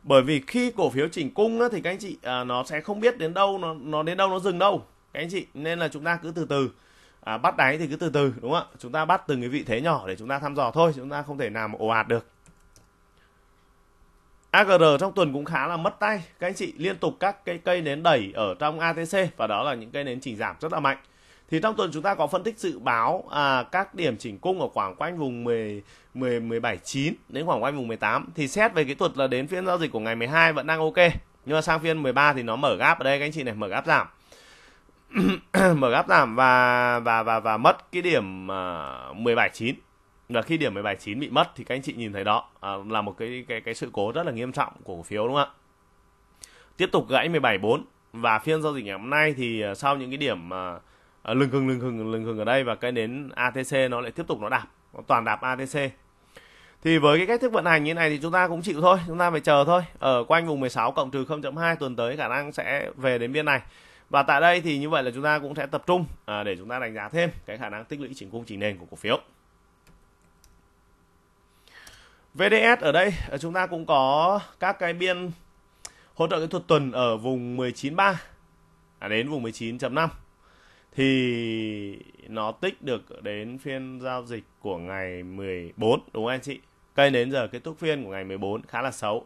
bởi vì khi cổ phiếu chỉnh cung á, thì các anh chị à, nó sẽ không biết đến đâu nó nó đến đâu nó dừng đâu các anh chị nên là chúng ta cứ từ từ à, bắt đáy thì cứ từ từ đúng không ạ chúng ta bắt từng cái vị thế nhỏ để chúng ta thăm dò thôi chúng ta không thể làm mà ồ ạt được AGR trong tuần cũng khá là mất tay các anh chị liên tục các cái cây nến đẩy ở trong ATC và đó là những cây nến chỉnh giảm rất là mạnh thì trong tuần chúng ta có phân tích dự báo à, các điểm chỉnh cung ở khoảng quanh vùng 10 10 17 9 đến khoảng quanh vùng 18 thì xét về kỹ thuật là đến phiên giao dịch của ngày 12 vẫn đang ok nhưng mà sang phiên 13 thì nó mở gap ở đây các anh chị này mở gap giảm [CLEARS THROAT] mở gap giảm và và và và mất cái điểm uh, 17 9 là khi điểm 17 9 bị mất thì các anh chị nhìn thấy đó à, là một cái cái cái sự cố rất là nghiêm trọng của cổ phiếu đúng không ạ tiếp tục gãy 17 4 và phiên giao dịch ngày hôm nay thì à, sau những cái điểm uh, à, lưng khừng lưng khừng lưng khừng ở đây và cái nến ATC nó lại tiếp tục nó đạp nó toàn đạp ATC thì với cái cách thức vận hành như này thì chúng ta cũng chịu thôi chúng ta phải chờ thôi ở quanh vùng 16 cộng trừ 0.2 tuần tới khả năng sẽ về đến biên này và tại đây thì như vậy là chúng ta cũng sẽ tập trung à, để chúng ta đánh giá thêm cái khả năng tích lũy chỉnh cung chỉnh nền của cổ phiếu VDS ở đây à, chúng ta cũng có các cái biên hỗ trợ kỹ thuật tuần ở vùng 19.3 à, đến vùng 19.5 thì nó tích được đến phiên giao dịch của ngày 14 đúng không anh chị? Cây đến giờ kết thúc phiên của ngày 14 khá là xấu.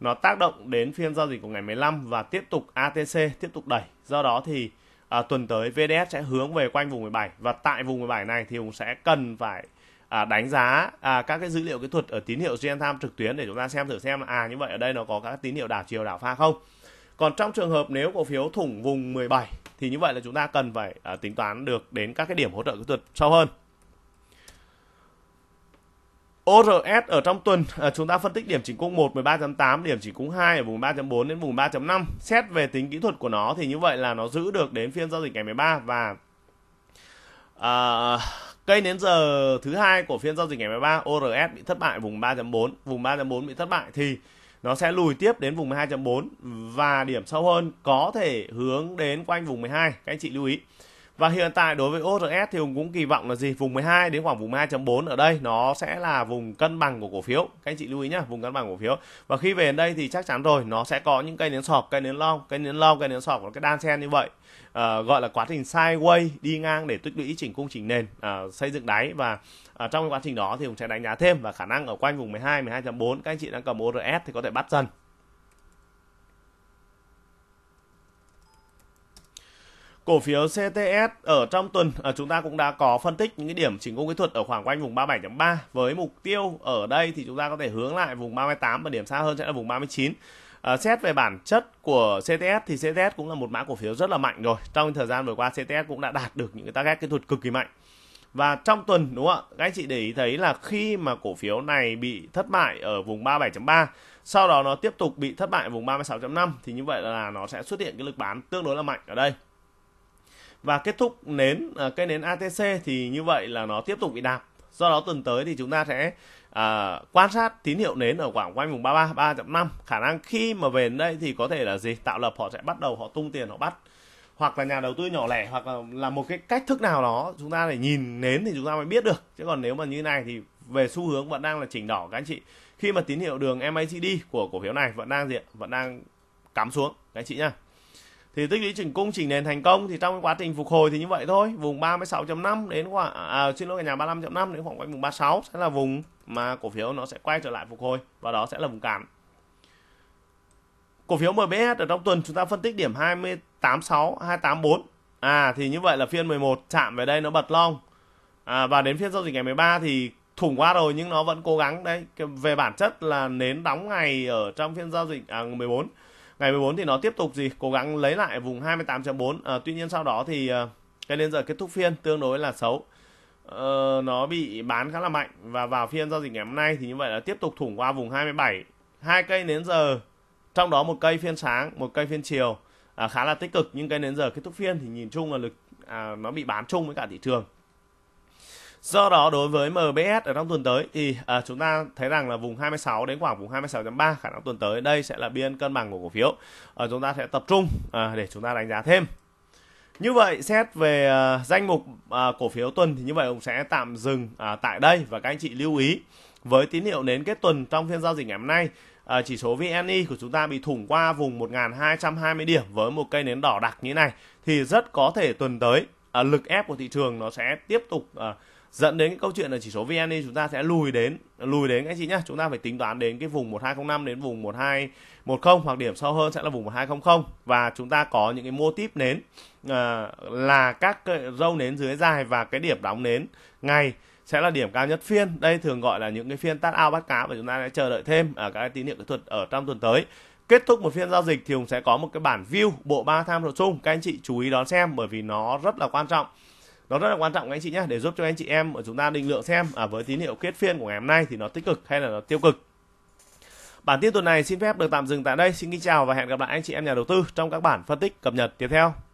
Nó tác động đến phiên giao dịch của ngày 15 và tiếp tục ATC tiếp tục đẩy. Do đó thì à, tuần tới VDS sẽ hướng về quanh vùng 17 và tại vùng 17 này thì cũng sẽ cần phải à, đánh giá à, các cái dữ liệu kỹ thuật ở tín hiệu real time trực tuyến để chúng ta xem thử xem à như vậy ở đây nó có các tín hiệu đảo chiều đảo pha không. Còn trong trường hợp nếu cổ phiếu thủng vùng 17 thì như vậy là chúng ta cần phải à, tính toán được đến các cái điểm hỗ trợ kỹ thuật sâu hơn ORS ở trong tuần à, chúng ta phân tích điểm chỉnh cung 1 13.8, điểm chỉnh cung 2 ở vùng 3.4 đến vùng 3.5. Xét về tính kỹ thuật của nó thì như vậy là nó giữ được đến phiên giao dịch ngày 13 và à, cây đến giờ thứ hai của phiên giao dịch ngày 13 ORS bị thất bại vùng 3.4, vùng 3.4 bị thất bại thì nó sẽ lùi tiếp đến vùng 12.4 và điểm sâu hơn có thể hướng đến quanh vùng 12 các anh chị lưu ý và hiện tại đối với ORS thì Hùng cũng kỳ vọng là gì? Vùng 12 đến khoảng vùng 12.4 ở đây nó sẽ là vùng cân bằng của cổ phiếu. Các anh chị lưu ý nhá, vùng cân bằng cổ phiếu. Và khi về đến đây thì chắc chắn rồi, nó sẽ có những cây nến sọc cây nến long, cây nến long, cây nến sọc và cái đan xen như vậy. À, gọi là quá trình sideways đi ngang để tích lũy chỉnh cung chỉnh nền, à, xây dựng đáy và à, trong cái quá trình đó thì Hùng sẽ đánh giá thêm và khả năng ở quanh vùng 12 12.4 các anh chị đang cầm ORS thì có thể bắt dần Cổ phiếu CTS ở trong tuần à, chúng ta cũng đã có phân tích những cái điểm chỉnh cung kỹ thuật ở khoảng quanh vùng 37.3 với mục tiêu ở đây thì chúng ta có thể hướng lại vùng 38 và điểm xa hơn sẽ là vùng 39. À, xét về bản chất của CTS thì CTS cũng là một mã cổ phiếu rất là mạnh rồi. Trong thời gian vừa qua CTS cũng đã đạt được những cái target kỹ thuật cực kỳ mạnh. Và trong tuần đúng không ạ? Các anh chị để ý thấy là khi mà cổ phiếu này bị thất bại ở vùng 37.3, sau đó nó tiếp tục bị thất bại ở vùng 36.5 thì như vậy là nó sẽ xuất hiện cái lực bán tương đối là mạnh ở đây và kết thúc nến à, cái nến ATC thì như vậy là nó tiếp tục bị đạp do đó tuần tới thì chúng ta sẽ à, quan sát tín hiệu nến ở khoảng quanh vùng 33 3.5 khả năng khi mà về đến đây thì có thể là gì tạo lập họ sẽ bắt đầu họ tung tiền họ bắt hoặc là nhà đầu tư nhỏ lẻ hoặc là, là một cái cách thức nào đó chúng ta để nhìn nến thì chúng ta mới biết được chứ còn nếu mà như này thì về xu hướng vẫn đang là chỉnh đỏ các anh chị khi mà tín hiệu đường MACD của cổ phiếu này vẫn đang gì vẫn đang cắm xuống các anh chị nhá thì tích lũy chỉnh cung chỉnh nền thành công thì trong quá trình phục hồi thì như vậy thôi vùng 36.5 đến khoảng à, à xin lỗi cả nhà 35.5 đến khoảng quanh vùng 36 sẽ là vùng mà cổ phiếu nó sẽ quay trở lại phục hồi và đó sẽ là vùng cản cổ phiếu MBS ở trong tuần chúng ta phân tích điểm 286 284 à thì như vậy là phiên 11 chạm về đây nó bật long à, và đến phiên giao dịch ngày 13 thì thủng qua rồi nhưng nó vẫn cố gắng đấy về bản chất là nến đóng ngày ở trong phiên giao dịch à, 14 ngày 14 thì nó tiếp tục gì cố gắng lấy lại vùng 28.4 à, ờ, tuy nhiên sau đó thì à, cái lên giờ kết thúc phiên tương đối là xấu ờ, nó bị bán khá là mạnh và vào phiên giao dịch ngày hôm nay thì như vậy là tiếp tục thủng qua vùng 27 hai cây nến giờ trong đó một cây phiên sáng một cây phiên chiều à, khá là tích cực nhưng cây nến giờ kết thúc phiên thì nhìn chung là lực à, nó bị bán chung với cả thị trường Do đó đối với MBS ở trong tuần tới thì à, chúng ta thấy rằng là vùng 26 đến khoảng vùng 26.3 khả năng tuần tới đây sẽ là biên cân bằng của cổ phiếu. À, chúng ta sẽ tập trung à, để chúng ta đánh giá thêm. Như vậy xét về à, danh mục à, cổ phiếu tuần thì như vậy cũng sẽ tạm dừng à, tại đây và các anh chị lưu ý với tín hiệu nến kết tuần trong phiên giao dịch ngày hôm nay à, chỉ số VNI e của chúng ta bị thủng qua vùng 1.220 điểm với một cây nến đỏ đặc như này thì rất có thể tuần tới à, lực ép của thị trường nó sẽ tiếp tục à, dẫn đến cái câu chuyện là chỉ số VN chúng ta sẽ lùi đến lùi đến anh chị nhá chúng ta phải tính toán đến cái vùng 1205 đến vùng 1210 hoặc điểm sâu hơn sẽ là vùng 1200 và chúng ta có những cái mô típ nến uh, là các râu nến dưới dài và cái điểm đóng nến ngày sẽ là điểm cao nhất phiên đây thường gọi là những cái phiên tắt ao bắt cá và chúng ta sẽ chờ đợi thêm ở các tín hiệu kỹ thuật ở trong tuần tới kết thúc một phiên giao dịch thì hùng sẽ có một cái bản view bộ ba tham số chung các anh chị chú ý đón xem bởi vì nó rất là quan trọng nó rất là quan trọng các anh chị nhé để giúp cho anh chị em của chúng ta định lượng xem à, với tín hiệu kết phiên của ngày hôm nay thì nó tích cực hay là nó tiêu cực bản tin tuần này xin phép được tạm dừng tại đây xin kính chào và hẹn gặp lại anh chị em nhà đầu tư trong các bản phân tích cập nhật tiếp theo